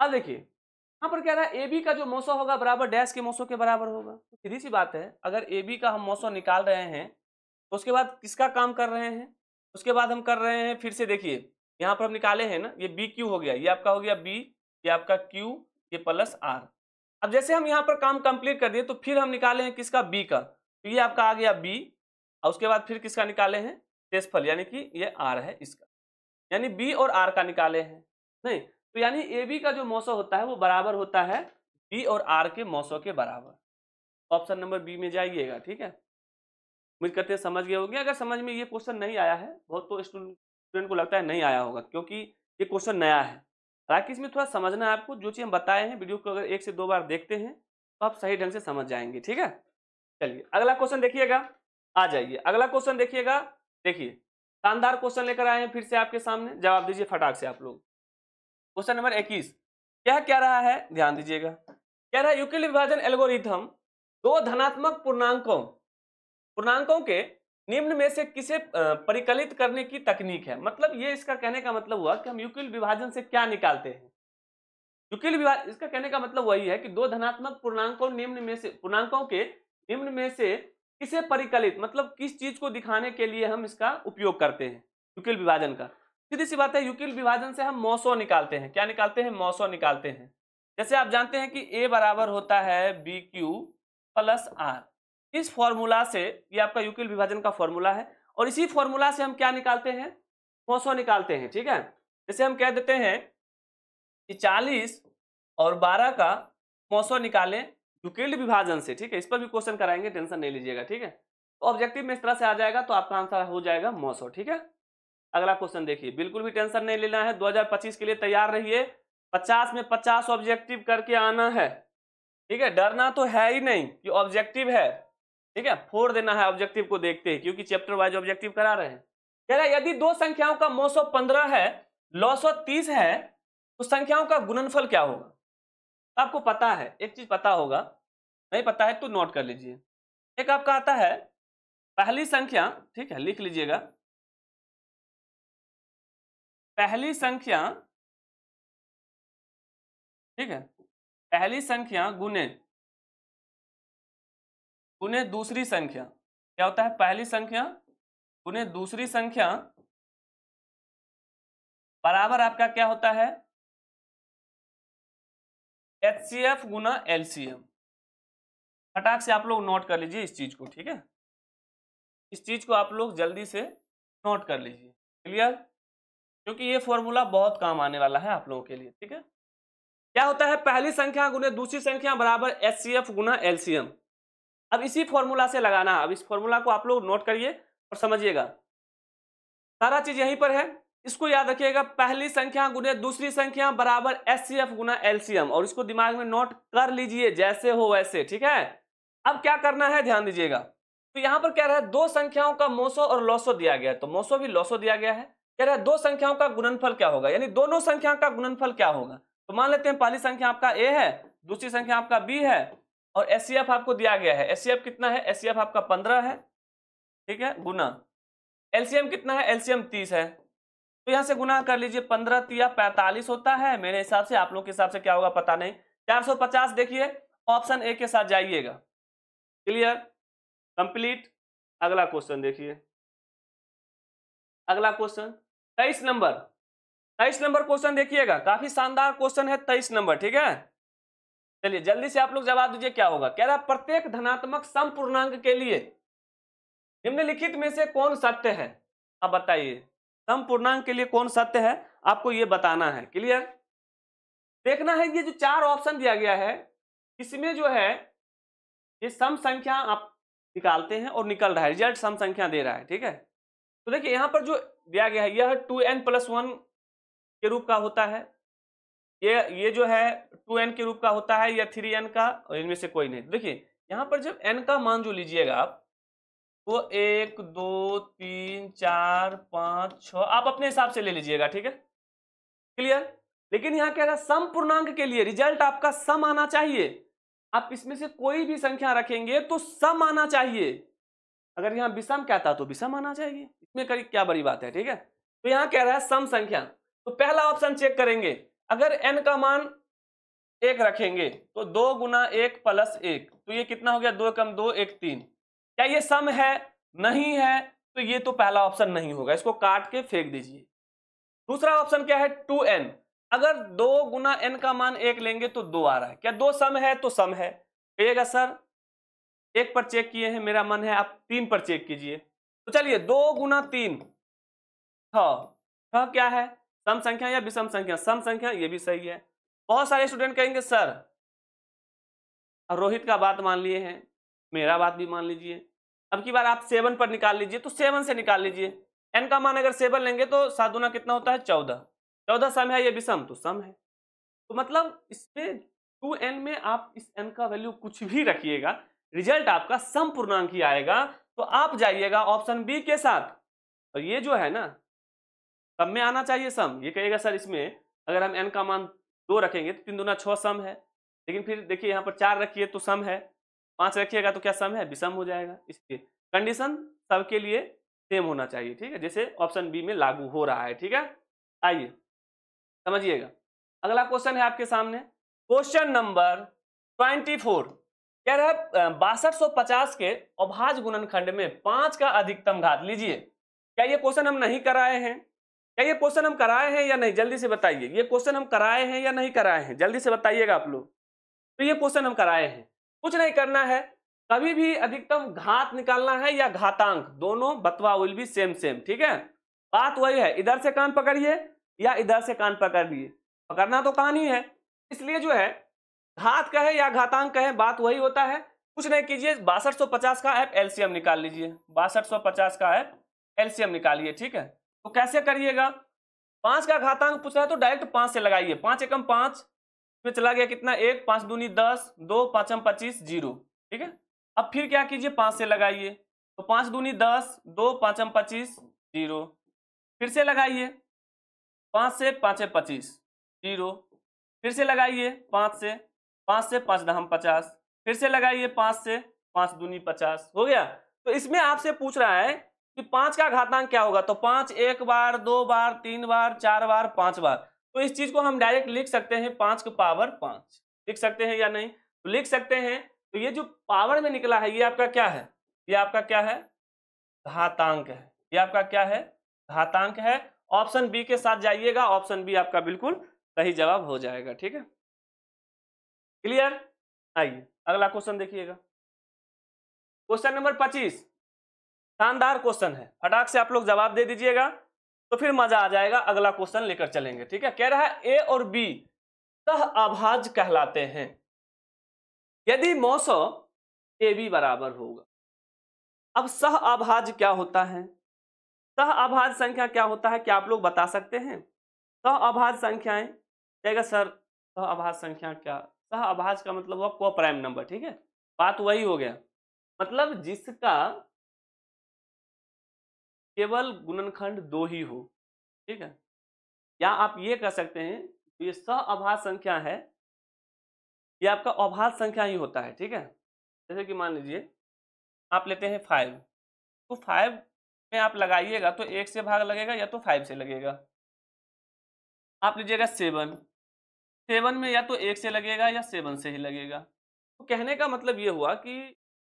अब देखिए यहाँ पर कह रहा है ए बी का जो मौसम होगा बराबर डैश के मोसो के बराबर होगा तो सीधी सी बात है अगर ए बी का हम मौसम निकाल रहे हैं तो उसके बाद किसका काम कर रहे हैं उसके बाद हम कर रहे हैं फिर से देखिए यहाँ पर हम निकाले हैं ना ये बी क्यू हो गया ये आपका हो गया बी ये आपका क्यू ये प्लस आर अब जैसे हम यहाँ पर काम कंप्लीट कर दिए तो फिर हम निकाले हैं किसका बी का तो ये आपका आ गया बी और उसके बाद फिर किसका निकाले हैं शेषफल यानी कि ये आर है इसका यानी बी और आर का निकाले हैं नहीं तो यानी ए बी का जो मौसम होता है वो बराबर होता है बी और आर के मौसम के बराबर ऑप्शन नंबर बी में जाइएगा ठीक है मुझे कहते हैं समझ गए होंगे अगर समझ में ये क्वेश्चन नहीं आया है बहुत तो स्टूडेंट को लगता है नहीं आया होगा क्योंकि ये क्वेश्चन नया है हालांकि इसमें थोड़ा समझना है आपको जो चीज़ हम बताए हैं वीडियो को अगर एक से दो बार देखते हैं तो आप सही ढंग से समझ जाएंगे ठीक है चलिए अगला क्वेश्चन देखिएगा आ जाइए अगला क्वेश्चन देखिएगा देखिए शानदार क्वेश्चन लेकर आए हैं फिर से आपके सामने जवाब दीजिए फटाक से आप लोग क्वेश्चन नंबर इक्कीस क्या क्या रहा है ध्यान दीजिएगा क्या रहा यूक्लिड विभाजन एल्गोरिथम दो धनात्मक पूर्णांकों पूर्णांकों के निम्न में से किसे परिकलित करने की तकनीक है मतलब ये इसका कहने का मतलब हुआ कि हम युकिल विभाजन से क्या निकालते हैं युकिल विभाजन इसका कहने का मतलब वही है कि दो धनात्मक पूर्णांकों निम्न में से पूर्णांकों के निम्न में से किसे परिकलित मतलब किस चीज को दिखाने के लिए हम इसका उपयोग करते हैं युकिल विभाजन का सीधी सी बात है युकिल विभाजन से हम मौसो निकालते हैं क्या निकालते हैं मौसो निकालते हैं जैसे आप जानते हैं कि ए बराबर होता है बी क्यू प्लस आर इस फॉर्मूला से ये आपका युकिल विभाजन का फॉर्मूला है और इसी फॉर्मूला से हम क्या निकालते हैं मौसो निकालते हैं ठीक है जैसे हम कह देते हैं कि चालीस और बारह का मौसो निकालें युकिल्ड विभाजन से ठीक है इस पर भी क्वेश्चन कराएंगे टेंशन नहीं लीजिएगा ठीक है ऑब्जेक्टिव तो में इस तरह से आ जाएगा तो आपका आंसर हो जाएगा मौसो ठीक है अगला क्वेश्चन देखिए बिल्कुल भी टेंशन नहीं लेना है 2025 के लिए तैयार रहिए 50 में 50 ऑब्जेक्टिव करके आना है ठीक है डरना तो है ही नहीं कि ऑब्जेक्टिव है ठीक है फोड़ देना है ऑब्जेक्टिव को देखते हैं क्योंकि चैप्टर वाइज ऑब्जेक्टिव करा रहे हैं कह रहा है यदि दो संख्याओं का मौ सौ पंद्रह है नौ सौ तीस है तो संख्याओं का गुणनफल क्या होगा आपको पता है एक चीज पता होगा नहीं पता है तो नोट कर लीजिए एक आपका आता है पहली संख्या ठीक है लिख लीजिएगा पहली संख्या ठीक है पहली संख्या गुने गुने दूसरी संख्या क्या होता है पहली संख्या गुने दूसरी संख्या बराबर आपका क्या होता है एच सी एफ गुना एल सी एम फटाक से आप लोग नोट कर लीजिए इस चीज को ठीक है इस चीज को आप लोग जल्दी से नोट कर लीजिए क्लियर क्योंकि ये फॉर्मूला बहुत काम आने वाला है आप लोगों के लिए ठीक है क्या होता है पहली संख्या गुने दूसरी संख्या बराबर एच सी एफ गुना एल सी एम अब इसी फॉर्मूला से लगाना अब इस फॉर्मूला को आप लोग नोट करिए और समझिएगा सारा चीज यहीं पर है इसको याद रखिएगा पहली संख्या गुने दूसरी संख्या बराबर एस सी एफ गुना एल सी एम और इसको दिमाग में नोट कर लीजिए जैसे हो वैसे ठीक है अब क्या करना है ध्यान दीजिएगा तो यहां पर क्या रहा है दो संख्याओं का मोसो और लॉसो दिया गया है तो मोसो भी लॉसो दिया गया है कह रहा है दो संख्याओं का गुणनफल क्या होगा यानी दोनों संख्या का गुणनफल क्या होगा तो मान लेते हैं पहली संख्या आपका ए है दूसरी संख्या आपका बी है और एस आपको दिया गया है एस कितना है एस आपका पंद्रह है ठीक है गुना एलसीएम कितना है एलसीएम तीस है तो यहाँ से गुना कर लीजिए पंद्रह तिया पैंतालीस होता है मेरे हिसाब से आप लोग के हिसाब से क्या होगा पता नहीं चार सौ पचास देखिए ऑप्शन ए के साथ जाइएगा क्लियर कंप्लीट अगला क्वेश्चन देखिए अगला क्वेश्चन तेईस नंबर तेईस नंबर क्वेश्चन देखिएगा काफी शानदार क्वेश्चन है तेईस नंबर ठीक है चलिए जल्दी से आप लोग जवाब दीजिए क्या होगा कह रहा प्रत्येक धनात्मक सम पूर्णांक के लिए निम्नलिखित में से कौन सत्य है अब बताइए सम पूर्णांक के लिए कौन सत्य है आपको ये बताना है क्लियर देखना है ये जो चार ऑप्शन दिया गया है इसमें जो है ये सम संख्या आप निकालते हैं और निकल रहा है रिजल्ट सम संख्या दे रहा है ठीक है तो देखिए यहाँ पर जो दिया गया है यह टू एन प्लस वन के रूप का होता है ये ये जो है टू एन के रूप का होता है या थ्री एन का और इनमें से कोई नहीं देखिए यहाँ पर जब एन का मान जो लीजिएगा आप वो एक दो तीन चार पाँच छ आप अपने हिसाब से ले लीजिएगा ठीक है क्लियर लेकिन यहाँ कह रहा है सम पूर्णांक के लिए रिजल्ट आपका सम आना चाहिए आप इसमें से कोई भी संख्या रखेंगे तो सम आना चाहिए अगर यहाँ विषम कहता तो विषम आना चाहिए इसमें करीब क्या बड़ी बात है ठीक है तो यहाँ कह रहा है सम संख्या तो पहला ऑप्शन चेक करेंगे अगर एन का मान एक रखेंगे तो दो गुना एक प्लस एक तो ये कितना हो गया दो कम दो एक तीन क्या ये सम है नहीं है तो ये तो पहला ऑप्शन नहीं होगा इसको काट के फेंक दीजिए दूसरा ऑप्शन क्या है टू एन अगर दो गुना एन का मान एक लेंगे तो दो आ रहा है क्या दो सम है तो सम है कहिएगा सर एक पर चेक किए हैं मेरा मन है आप तीन पर चेक कीजिए तो चलिए दो गुना तीन छ क्या है सम संख्या या विषम संख्या सम संख्या ये भी सही है बहुत सारे स्टूडेंट कहेंगे सर रोहित का बात मान लिए हैं मेरा बात भी मान लीजिए अब की बार आप सेवन पर निकाल लीजिए तो सेवन से निकाल लीजिए एन का मान अगर सेवन लेंगे तो सात गुना कितना होता है चौदह चौदह सम है ये विषम तो सम है तो मतलब इसमें टू एन में आप इस एन का वैल्यू कुछ भी रखिएगा रिजल्ट आपका सम पूर्णांक ही आएगा तो आप जाइएगा ऑप्शन बी के साथ और ये जो है ना सब में आना चाहिए सम ये कहेगा सर इसमें अगर हम एन का मान दो रखेंगे तो तीन दुना छः सम है लेकिन फिर देखिए यहाँ पर चार रखिए तो सम है पाँच रखिएगा तो क्या सम है विषम हो जाएगा इसलिए कंडीशन सबके लिए सेम होना चाहिए ठीक है जैसे ऑप्शन बी में लागू हो रहा है ठीक है आइए समझिएगा अगला क्वेश्चन है आपके सामने क्वेश्चन नंबर ट्वेंटी फोर कह रहा बासठ सौ पचास के अभाज गुणनखंड में पांच का अधिकतम घात लीजिए क्या ये क्वेश्चन हम नहीं कराए हैं क्या ये क्वेश्चन हम कराए हैं या नहीं जल्दी से बताइए ये क्वेश्चन हम कराए हैं या नहीं कराए हैं जल्दी से बताइएगा आप लोग तो ये क्वेश्चन हम कराए हैं कुछ नहीं करना है कभी भी अधिकतम घात निकालना है या घातांक दोनों बतवा विल बी सेम सेम ठीक है बात वही है इधर से कान पकड़िए या इधर से कान पकड़िए पकड़ना तो कान ही है इसलिए जो है घात कहे या घातांक कहे बात वही होता है कुछ नहीं कीजिए बासठ सौ पचास का ऐप एलसीएम निकाल लीजिए बासठ सौ पचास का ऐप एलसीएम निकालिए ठीक है तो कैसे करिएगा पांच का घातांक पूछा है तो डायरेक्ट पांच से लगाइए पांच एकम पांच में चला गया कितना एक पांच दूनी दस दो पाँचम पच्चीस जीरो ठीक है अब फिर क्या कीजिए पांच से लगाइए तो पांच दूनी दस दो पाँचम पच्चीस जीरो फिर से लगाइए पांच से पांच पच्चीस जीरो फिर से लगाइए पांच से पाँच से पाँच दहम पचास फिर से लगाइए पाँच से पाँच दूनी पचास हो गया तो इसमें आपसे पूछ रहा है कि पाँच का घातांक क्या होगा तो पाँच एक बार दो बार तीन बार चार बार पाँच बार तो इस चीज़ को हम डायरेक्ट लिख सकते हैं पाँच का पावर पाँच लिख सकते हैं या नहीं तो लिख सकते हैं तो ये जो पावर में निकला है ये आपका क्या है ये आपका क्या है घातांक है ये आपका क्या है घातांक है ऑप्शन बी के साथ जाइएगा ऑप्शन बी आपका बिल्कुल सही जवाब हो जाएगा ठीक है क्लियर आइए अगला क्वेश्चन देखिएगा क्वेश्चन नंबर पच्चीस शानदार क्वेश्चन है फटाक से आप लोग जवाब दे दीजिएगा तो फिर मजा आ जाएगा अगला क्वेश्चन लेकर चलेंगे ठीक है कह रहा है ए और बी सह आभाज कहलाते हैं यदि मौसम ए बी बराबर होगा अब सह आभाज क्या होता है सह आभाज संख्या क्या होता है क्या आप लोग बता सकते हैं सह आभाज संख्याएं कहेगा सर सह आभाज संख्या क्या उसका आभास का मतलब हुआ को प्राइम नंबर ठीक है बात वही हो गया मतलब जिसका केवल गुणनखंड दो ही हो ठीक है या आप ये कह सकते हैं तो ये सह आभास संख्या है ये आपका आभास संख्या ही होता है ठीक है जैसे कि मान लीजिए आप लेते हैं फाइव तो फाइव में आप लगाइएगा तो एक से भाग लगेगा या तो फाइव से लगेगा आप लीजिएगा सेवन सेवन में या तो एक से लगेगा या सेवन से ही लगेगा तो कहने का मतलब ये हुआ कि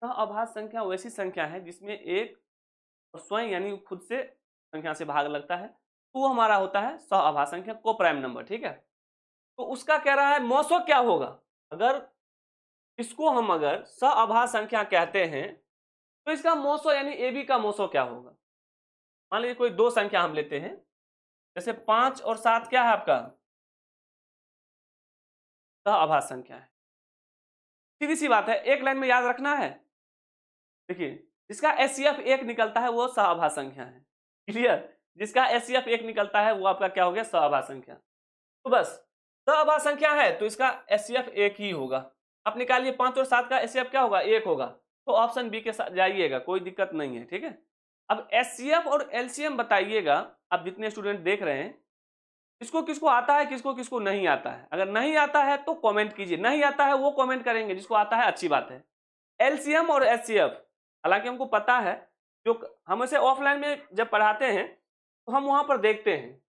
सह अभाज्य संख्या वैसी संख्या है जिसमें एक और स्वयं यानी खुद से संख्या से भाग लगता है तो वो हमारा होता है सह अभाज्य संख्या को प्राइम नंबर ठीक है तो उसका कह रहा है मौसो क्या होगा अगर इसको हम अगर स अभाज्य संख्या कहते हैं तो इसका मौसो यानी ए बी का मौसो क्या होगा मान लीजिए कोई दो संख्या हम लेते हैं जैसे पांच और सात क्या है आपका का तो आभास संख्या है सीधी सी बात है एक लाइन में याद रखना है देखिए जिसका एस सी एक निकलता है वो सहआभा संख्या है क्लियर जिसका एस सी एक निकलता है वो आपका क्या हो गया सहआभा संख्या तो बस सहआभा संख्या है तो इसका एस सी एक ही होगा आप निकालिए पांच और सात का एस क्या होगा एक होगा तो ऑप्शन बी के साथ जाइएगा कोई दिक्कत नहीं है ठीक है अब एस और एम बताइएगा आप जितने स्टूडेंट देख रहे हैं किसको किसको आता है किसको किसको नहीं आता है अगर नहीं आता है तो कमेंट कीजिए नहीं आता है वो कमेंट करेंगे जिसको आता है अच्छी बात है एलसीएम और एस हालांकि हमको पता है जो हम इसे ऑफलाइन में जब पढ़ाते हैं तो हम वहाँ पर देखते हैं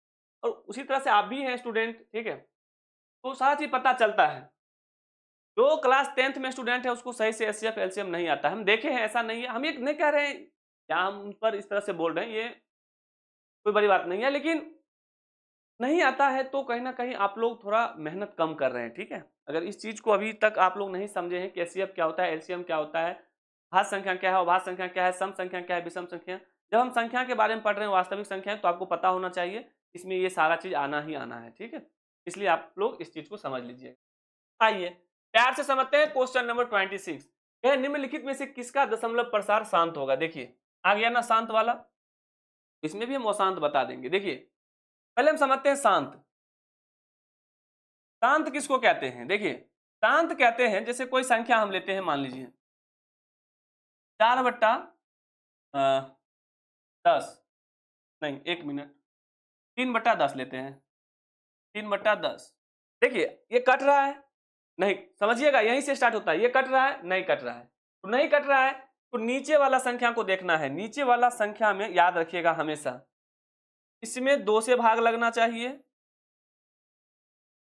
और उसी तरह से आप भी हैं स्टूडेंट ठीक है तो सारा चीज़ पता चलता है जो क्लास टेंथ में स्टूडेंट है उसको सही से एस सी नहीं आता हम देखे हैं ऐसा नहीं है हम एक नहीं कह रहे हैं या हम उन पर इस तरह से बोल रहे हैं ये कोई बड़ी बात नहीं है लेकिन नहीं आता है तो कहीं ना कहीं आप लोग थोड़ा मेहनत कम कर रहे हैं ठीक है अगर इस चीज़ को अभी तक आप लोग नहीं समझे हैं एस क्या होता है एलसीएम क्या होता है भाष संख्या क्या है अभाग संख्या क्या है सम संख्या क्या है विषम संख्या जब हम संख्या के बारे में पढ़ रहे हैं वास्तविक संख्या तो आपको पता होना चाहिए इसमें ये सारा चीज़ आना ही आना है ठीक है इसलिए आप लोग इस चीज़ को समझ लीजिए आइए प्यार से समझते हैं क्वेश्चन नंबर ट्वेंटी सिक्स यह निम्नलिखित में से किसका दशमलव प्रसार शांत होगा देखिए आ गया ना शांत वाला इसमें भी हम अशांत बता देंगे देखिए पहले हम समझते हैं शांत शांत किसको कहते हैं देखिए शांत कहते हैं जैसे कोई संख्या हम लेते हैं मान लीजिए चार बट्टा दस नहीं एक मिनट तीन बट्टा दस लेते हैं तीन बट्टा दस देखिए ये कट रहा है नहीं समझिएगा यहीं से स्टार्ट होता है ये कट रहा है नहीं कट रहा है तो नहीं कट रहा है तो नीचे वाला संख्या को देखना है नीचे वाला संख्या में याद रखिएगा हमेशा इसमें दो से भाग लगना चाहिए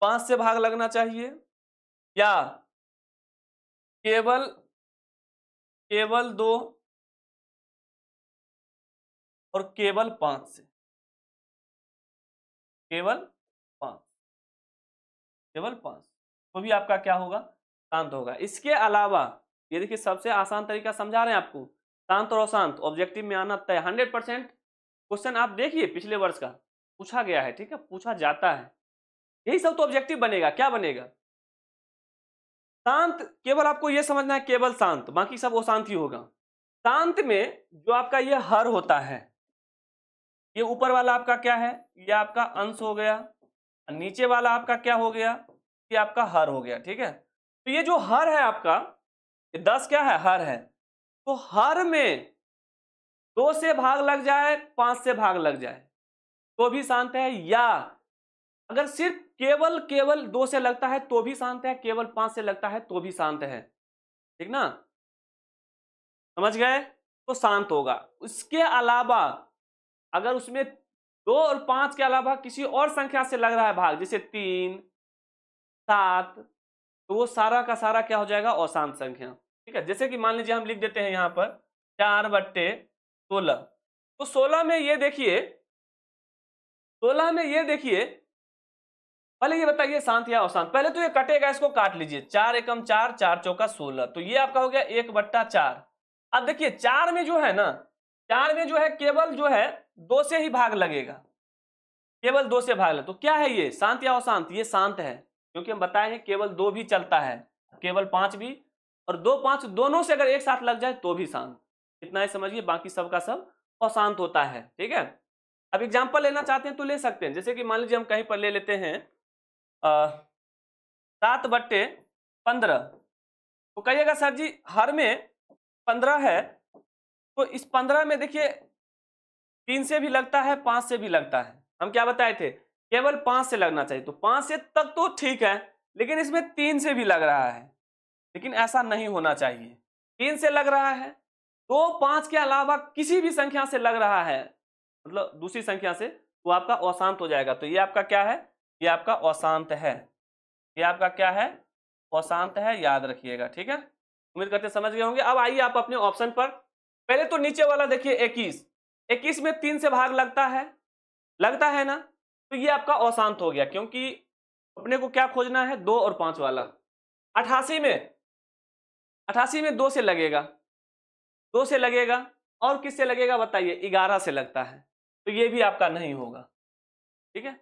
पांच से भाग लगना चाहिए या केवल केवल दो और केवल पांच से केवल पांच केवल पांच तो भी आपका क्या होगा शांत होगा इसके अलावा ये देखिए सबसे आसान तरीका समझा रहे हैं आपको शांत और अशांत ऑब्जेक्टिव में आना तय हंड्रेड परसेंट क्वेश्चन आप देखिए पिछले वर्ष का पूछा गया है ठीक है पूछा जाता है यही सब तो ऑब्जेक्टिव बनेगा क्या बनेगा शांत केवल आपको यह समझना है केवल शांत बाकी सब वो शांत ही होगा शांत में जो आपका यह हर होता है ये ऊपर वाला आपका क्या है ये आपका अंश हो गया नीचे वाला आपका क्या हो गया ये आपका हर हो गया ठीक है तो ये जो हर है आपका ये दस क्या है हर है तो हर में दो से भाग लग जाए पांच से भाग लग जाए तो भी शांत है या अगर सिर्फ केवल केवल दो से लगता है तो भी शांत है केवल पांच से लगता है तो भी शांत है ठीक ना समझ गए तो शांत होगा उसके अलावा अगर उसमें दो और पांच के अलावा किसी और संख्या से लग रहा है भाग जैसे तीन सात तो वो सारा का सारा क्या हो जाएगा अशांत संख्या ठीक है जैसे कि मान लीजिए हम लिख देते हैं यहां पर चार बट्टे सोलह तो सोलह में ये देखिए सोलह में ये देखिए पहले ये बताइए शांत या अशांत पहले तो ये कटेगा इसको काट लीजिए चार एकम चार चार चौका सोलह तो ये आपका हो गया एक बट्टा चार अब देखिए चार में जो है ना चार में जो है केवल जो है दो से ही भाग लगेगा केवल दो से भाग लगे तो क्या है ये शांत या अशांत ये शांत है क्योंकि हम बताएंगे केवल दो भी चलता है केवल पांच भी और दो पांच दोनों से अगर एक साथ लग जाए तो भी शांत इतना ही समझिए बाकी सब का सब अशांत होता है ठीक है अब एग्जाम्पल लेना चाहते हैं तो ले सकते हैं जैसे कि मान लीजिए हम कहीं पर ले लेते हैं सात बट्टे पंद्रह तो कहिएगा सर जी हर में पंद्रह है तो इस पंद्रह में देखिए तीन से भी लगता है पांच से भी लगता है हम क्या बताए थे केवल पांच से लगना चाहिए तो पांच से तक तो ठीक है लेकिन इसमें तीन से भी लग रहा है लेकिन ऐसा नहीं होना चाहिए तीन से लग रहा है तो पांच के अलावा किसी भी संख्या से लग रहा है मतलब दूसरी संख्या से तो आपका अशांत हो जाएगा तो ये आपका क्या है ये आपका अशांत है ये आपका क्या है अशांत है याद रखिएगा ठीक है उम्मीद करते समझ गए होंगे अब आइए आप अपने ऑप्शन पर पहले तो नीचे वाला देखिए इक्कीस इक्कीस में तीन से भाग लगता है लगता है ना तो ये आपका अशांत हो गया क्योंकि अपने को क्या खोजना है दो और पांच वाला अठासी में अठासी में दो से लगेगा दो से लगेगा और किस से लगेगा बताइए ग्यारह से लगता है तो ये भी आपका नहीं होगा ठीक है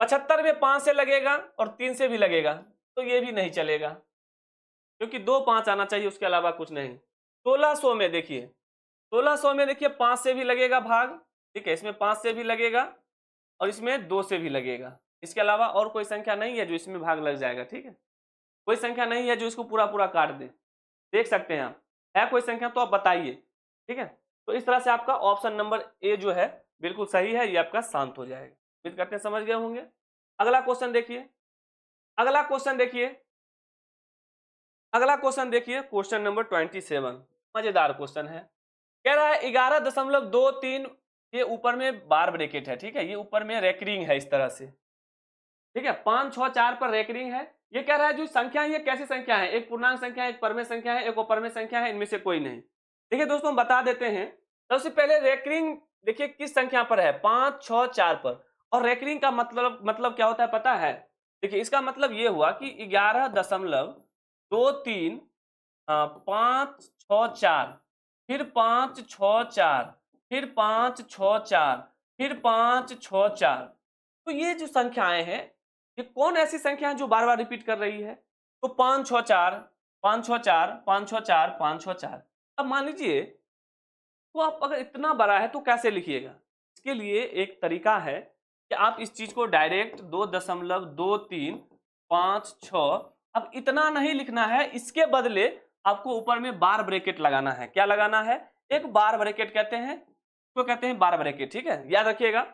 पचहत्तर में पाँच से लगेगा और तीन से भी लगेगा तो ये भी नहीं चलेगा क्योंकि दो पाँच आना चाहिए उसके अलावा कुछ नहीं सोलह सौ में देखिए सोलह सौ में देखिए पाँच से भी लगेगा भाग ठीक है इसमें पाँच से भी लगेगा और इसमें दो से भी लगेगा इसके अलावा और कोई संख्या नहीं है जो इसमें भाग लग जाएगा ठीक है कोई संख्या नहीं है जो इसको पूरा पूरा काट दे देख सकते हैं आप है कोई संख्या तो आप बताइए ठीक है तो इस तरह से आपका ऑप्शन नंबर ए जो है बिल्कुल सही है ये आपका शांत हो जाएगा उम्मीद करते हैं समझ गए होंगे अगला क्वेश्चन देखिए अगला क्वेश्चन देखिए अगला क्वेश्चन देखिए क्वेश्चन नंबर ट्वेंटी सेवन मजेदार क्वेश्चन है कह रहा है ग्यारह दशमलव दो तीन ये ऊपर में बार ब्रेकेट है ठीक है ये ऊपर में रेकरिंग है इस तरह से ठीक है पांच छः चार पर रेकरिंग है ये कह रहा है जो संख्या है ये कैसी संख्या है एक पूर्णांक संख्या है एक परमे संख्या है एक अपरमे संख्या है इनमें से कोई नहीं देखिए दोस्तों हम बता देते हैं सबसे पहले रेकरिंग देखिए किस संख्या पर है पांच छ चार पर और रेकरिंग का मतलब मतलब क्या होता है पता है देखिए इसका मतलब ये हुआ कि ग्यारह दशमलव दो तीन पाँच छ चार फिर पाँच छ चार फिर पाँच छ चार फिर पाँच छ चार तो ये जो संख्याएं हैं ये कौन ऐसी संख्या है जो बार बार रिपीट कर रही है तो पाँच छः चार पाँच छः चार पाँच छः चार पाँच छः चार अब मान लीजिए तो आप अगर इतना बड़ा है तो कैसे लिखिएगा इसके लिए एक तरीका है कि आप इस चीज़ को डायरेक्ट दो दशमलव दो तीन पाँच छ अब इतना नहीं लिखना है इसके बदले आपको ऊपर में बार ब्रेकेट लगाना है क्या लगाना है एक बार ब्रेकेट कहते हैं तो कहते हैं बार ब्रेकेट ठीक है याद रखिएगा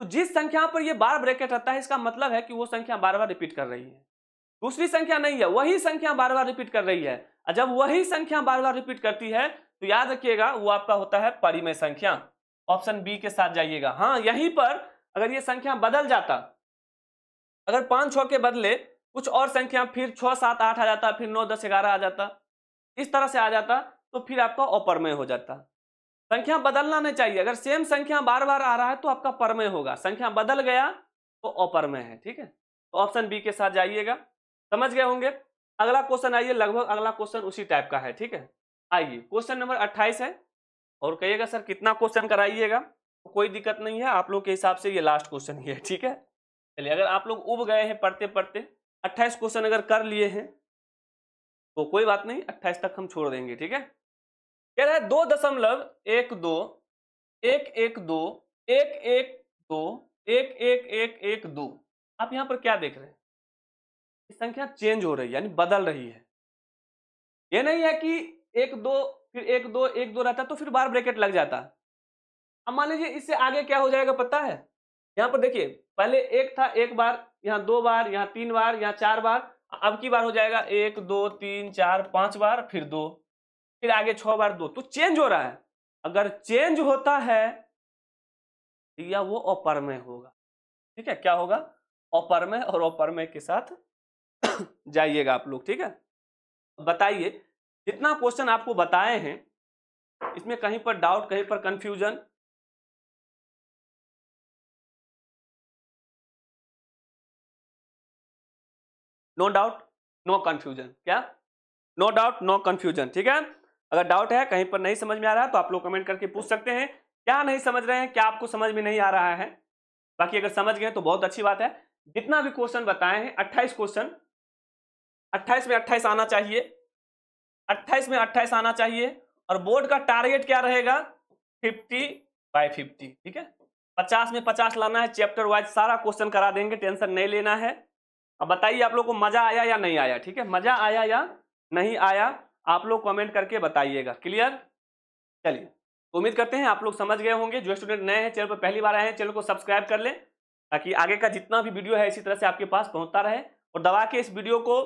तो जिस संख्या पर ये बार ब्रैकेट रहता है इसका मतलब है कि वो संख्या बार बार रिपीट कर रही है दूसरी संख्या नहीं है वही संख्या बार बार रिपीट कर रही है और जब वही संख्या बार बार रिपीट करती है तो याद रखिएगा वो आपका होता है परिमय संख्या ऑप्शन बी के साथ जाइएगा हाँ यहीं पर अगर ये संख्या बदल जाता अगर पाँच छः के बदले कुछ और संख्या फिर छः सात आठ आ जाता फिर नौ दस ग्यारह आ जाता इस तरह से आ जाता तो फिर आपका अपरमय हो जाता संख्या बदलना नहीं चाहिए अगर सेम संख्या बार बार आ रहा है तो आपका परमय होगा संख्या बदल गया तो अपरमय है ठीक है तो ऑप्शन बी के साथ जाइएगा समझ गए होंगे अगला क्वेश्चन आइए लगभग अगला क्वेश्चन उसी टाइप का है ठीक है आइए क्वेश्चन नंबर अट्ठाईस है और कहिएगा सर कितना क्वेश्चन कराइएगा तो कोई दिक्कत नहीं है आप लोग के हिसाब से ये लास्ट क्वेश्चन ही है ठीक है चलिए अगर आप लोग उब गए हैं पढ़ते पढ़ते अट्ठाईस क्वेश्चन अगर कर लिए हैं तो कोई बात नहीं अट्ठाईस तक हम छोड़ देंगे ठीक है कह रहा है दो दशमलव एक दो एक एक दो एक एक दो एक एक एक एक दो आप यहां पर क्या देख रहे हैं संख्या चेंज हो रही है यानी बदल रही है यह नहीं है कि एक दो फिर एक दो एक दो रहता तो फिर बार ब्रैकेट लग जाता अब मान लीजिए इससे आगे क्या हो जाएगा पता है यहां पर देखिए पहले एक था एक बार यहाँ दो बार यहाँ तीन बार यहाँ चार बार अब की बार हो जाएगा एक दो तीन चार पांच बार फिर दो फिर आगे छ बार दो तो चेंज हो रहा है अगर चेंज होता है तो या वो अपरमय होगा ठीक है क्या होगा अपरमय और अपरमय के साथ जाइएगा आप लोग ठीक है बताइए जितना क्वेश्चन आपको बताए हैं इसमें कहीं पर डाउट कहीं पर confusion no doubt no confusion क्या नो डाउट नो कंफ्यूजन ठीक है अगर डाउट है कहीं पर नहीं समझ में आ रहा है तो आप लोग कमेंट करके पूछ सकते हैं क्या नहीं समझ रहे हैं क्या आपको समझ में नहीं आ रहा है बाकी अगर समझ गए तो बहुत अच्छी बात है जितना भी क्वेश्चन बताए हैं अट्ठाइस क्वेश्चन अट्ठाईस में अट्ठाइस आना चाहिए अट्ठाइस में अट्ठाइस आना चाहिए और बोर्ड का टारगेट क्या रहेगा फिफ्टी बाय फिफ्टी ठीक है पचास में पचास लाना है चैप्टर वाइज सारा क्वेश्चन करा देंगे टेंशन नहीं लेना है अब बताइए आप लोग को मजा आया या नहीं आया ठीक है मजा आया या नहीं आया आप लोग कमेंट करके बताइएगा क्लियर चलिए तो उम्मीद करते हैं आप लोग समझ गए होंगे जो स्टूडेंट नए हैं चैनल पर पहली बार आए हैं चैनल को सब्सक्राइब कर लें ताकि आगे का जितना भी वीडियो है इसी तरह से आपके पास पहुंचता रहे और दबा के इस वीडियो को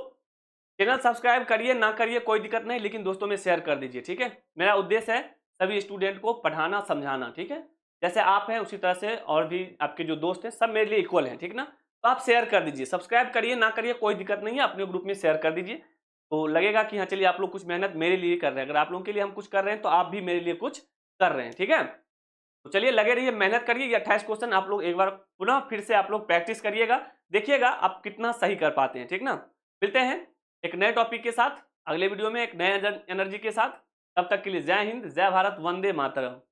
चैनल सब्सक्राइब करिए ना करिए कोई दिक्कत नहीं लेकिन दोस्तों में शेयर कर दीजिए ठीक है मेरा उद्देश्य है सभी स्टूडेंट को पढ़ाना समझाना ठीक है जैसे आप हैं उसी तरह से और भी आपके जो दोस्त हैं सब मेरे लिए इक्वल हैं ठीक ना तो आप शेयर कर दीजिए सब्सक्राइब करिए ना करिए कोई दिक्कत नहीं है अपने ग्रुप में शेयर कर दीजिए तो लगेगा कि हाँ चलिए आप लोग कुछ मेहनत मेरे लिए कर रहे हैं अगर आप लोगों के लिए हम कुछ कर रहे हैं तो आप भी मेरे लिए कुछ कर रहे हैं ठीक है तो चलिए लगे रहिए मेहनत करिए ये अट्ठाईस क्वेश्चन आप लोग एक बार पुनः फिर से आप लोग प्रैक्टिस करिएगा देखिएगा आप कितना सही कर पाते हैं ठीक ना मिलते हैं एक नए टॉपिक के साथ अगले वीडियो में एक नए एनर्जी के साथ तब तक के लिए जय हिंद जय भारत वंदे मातरम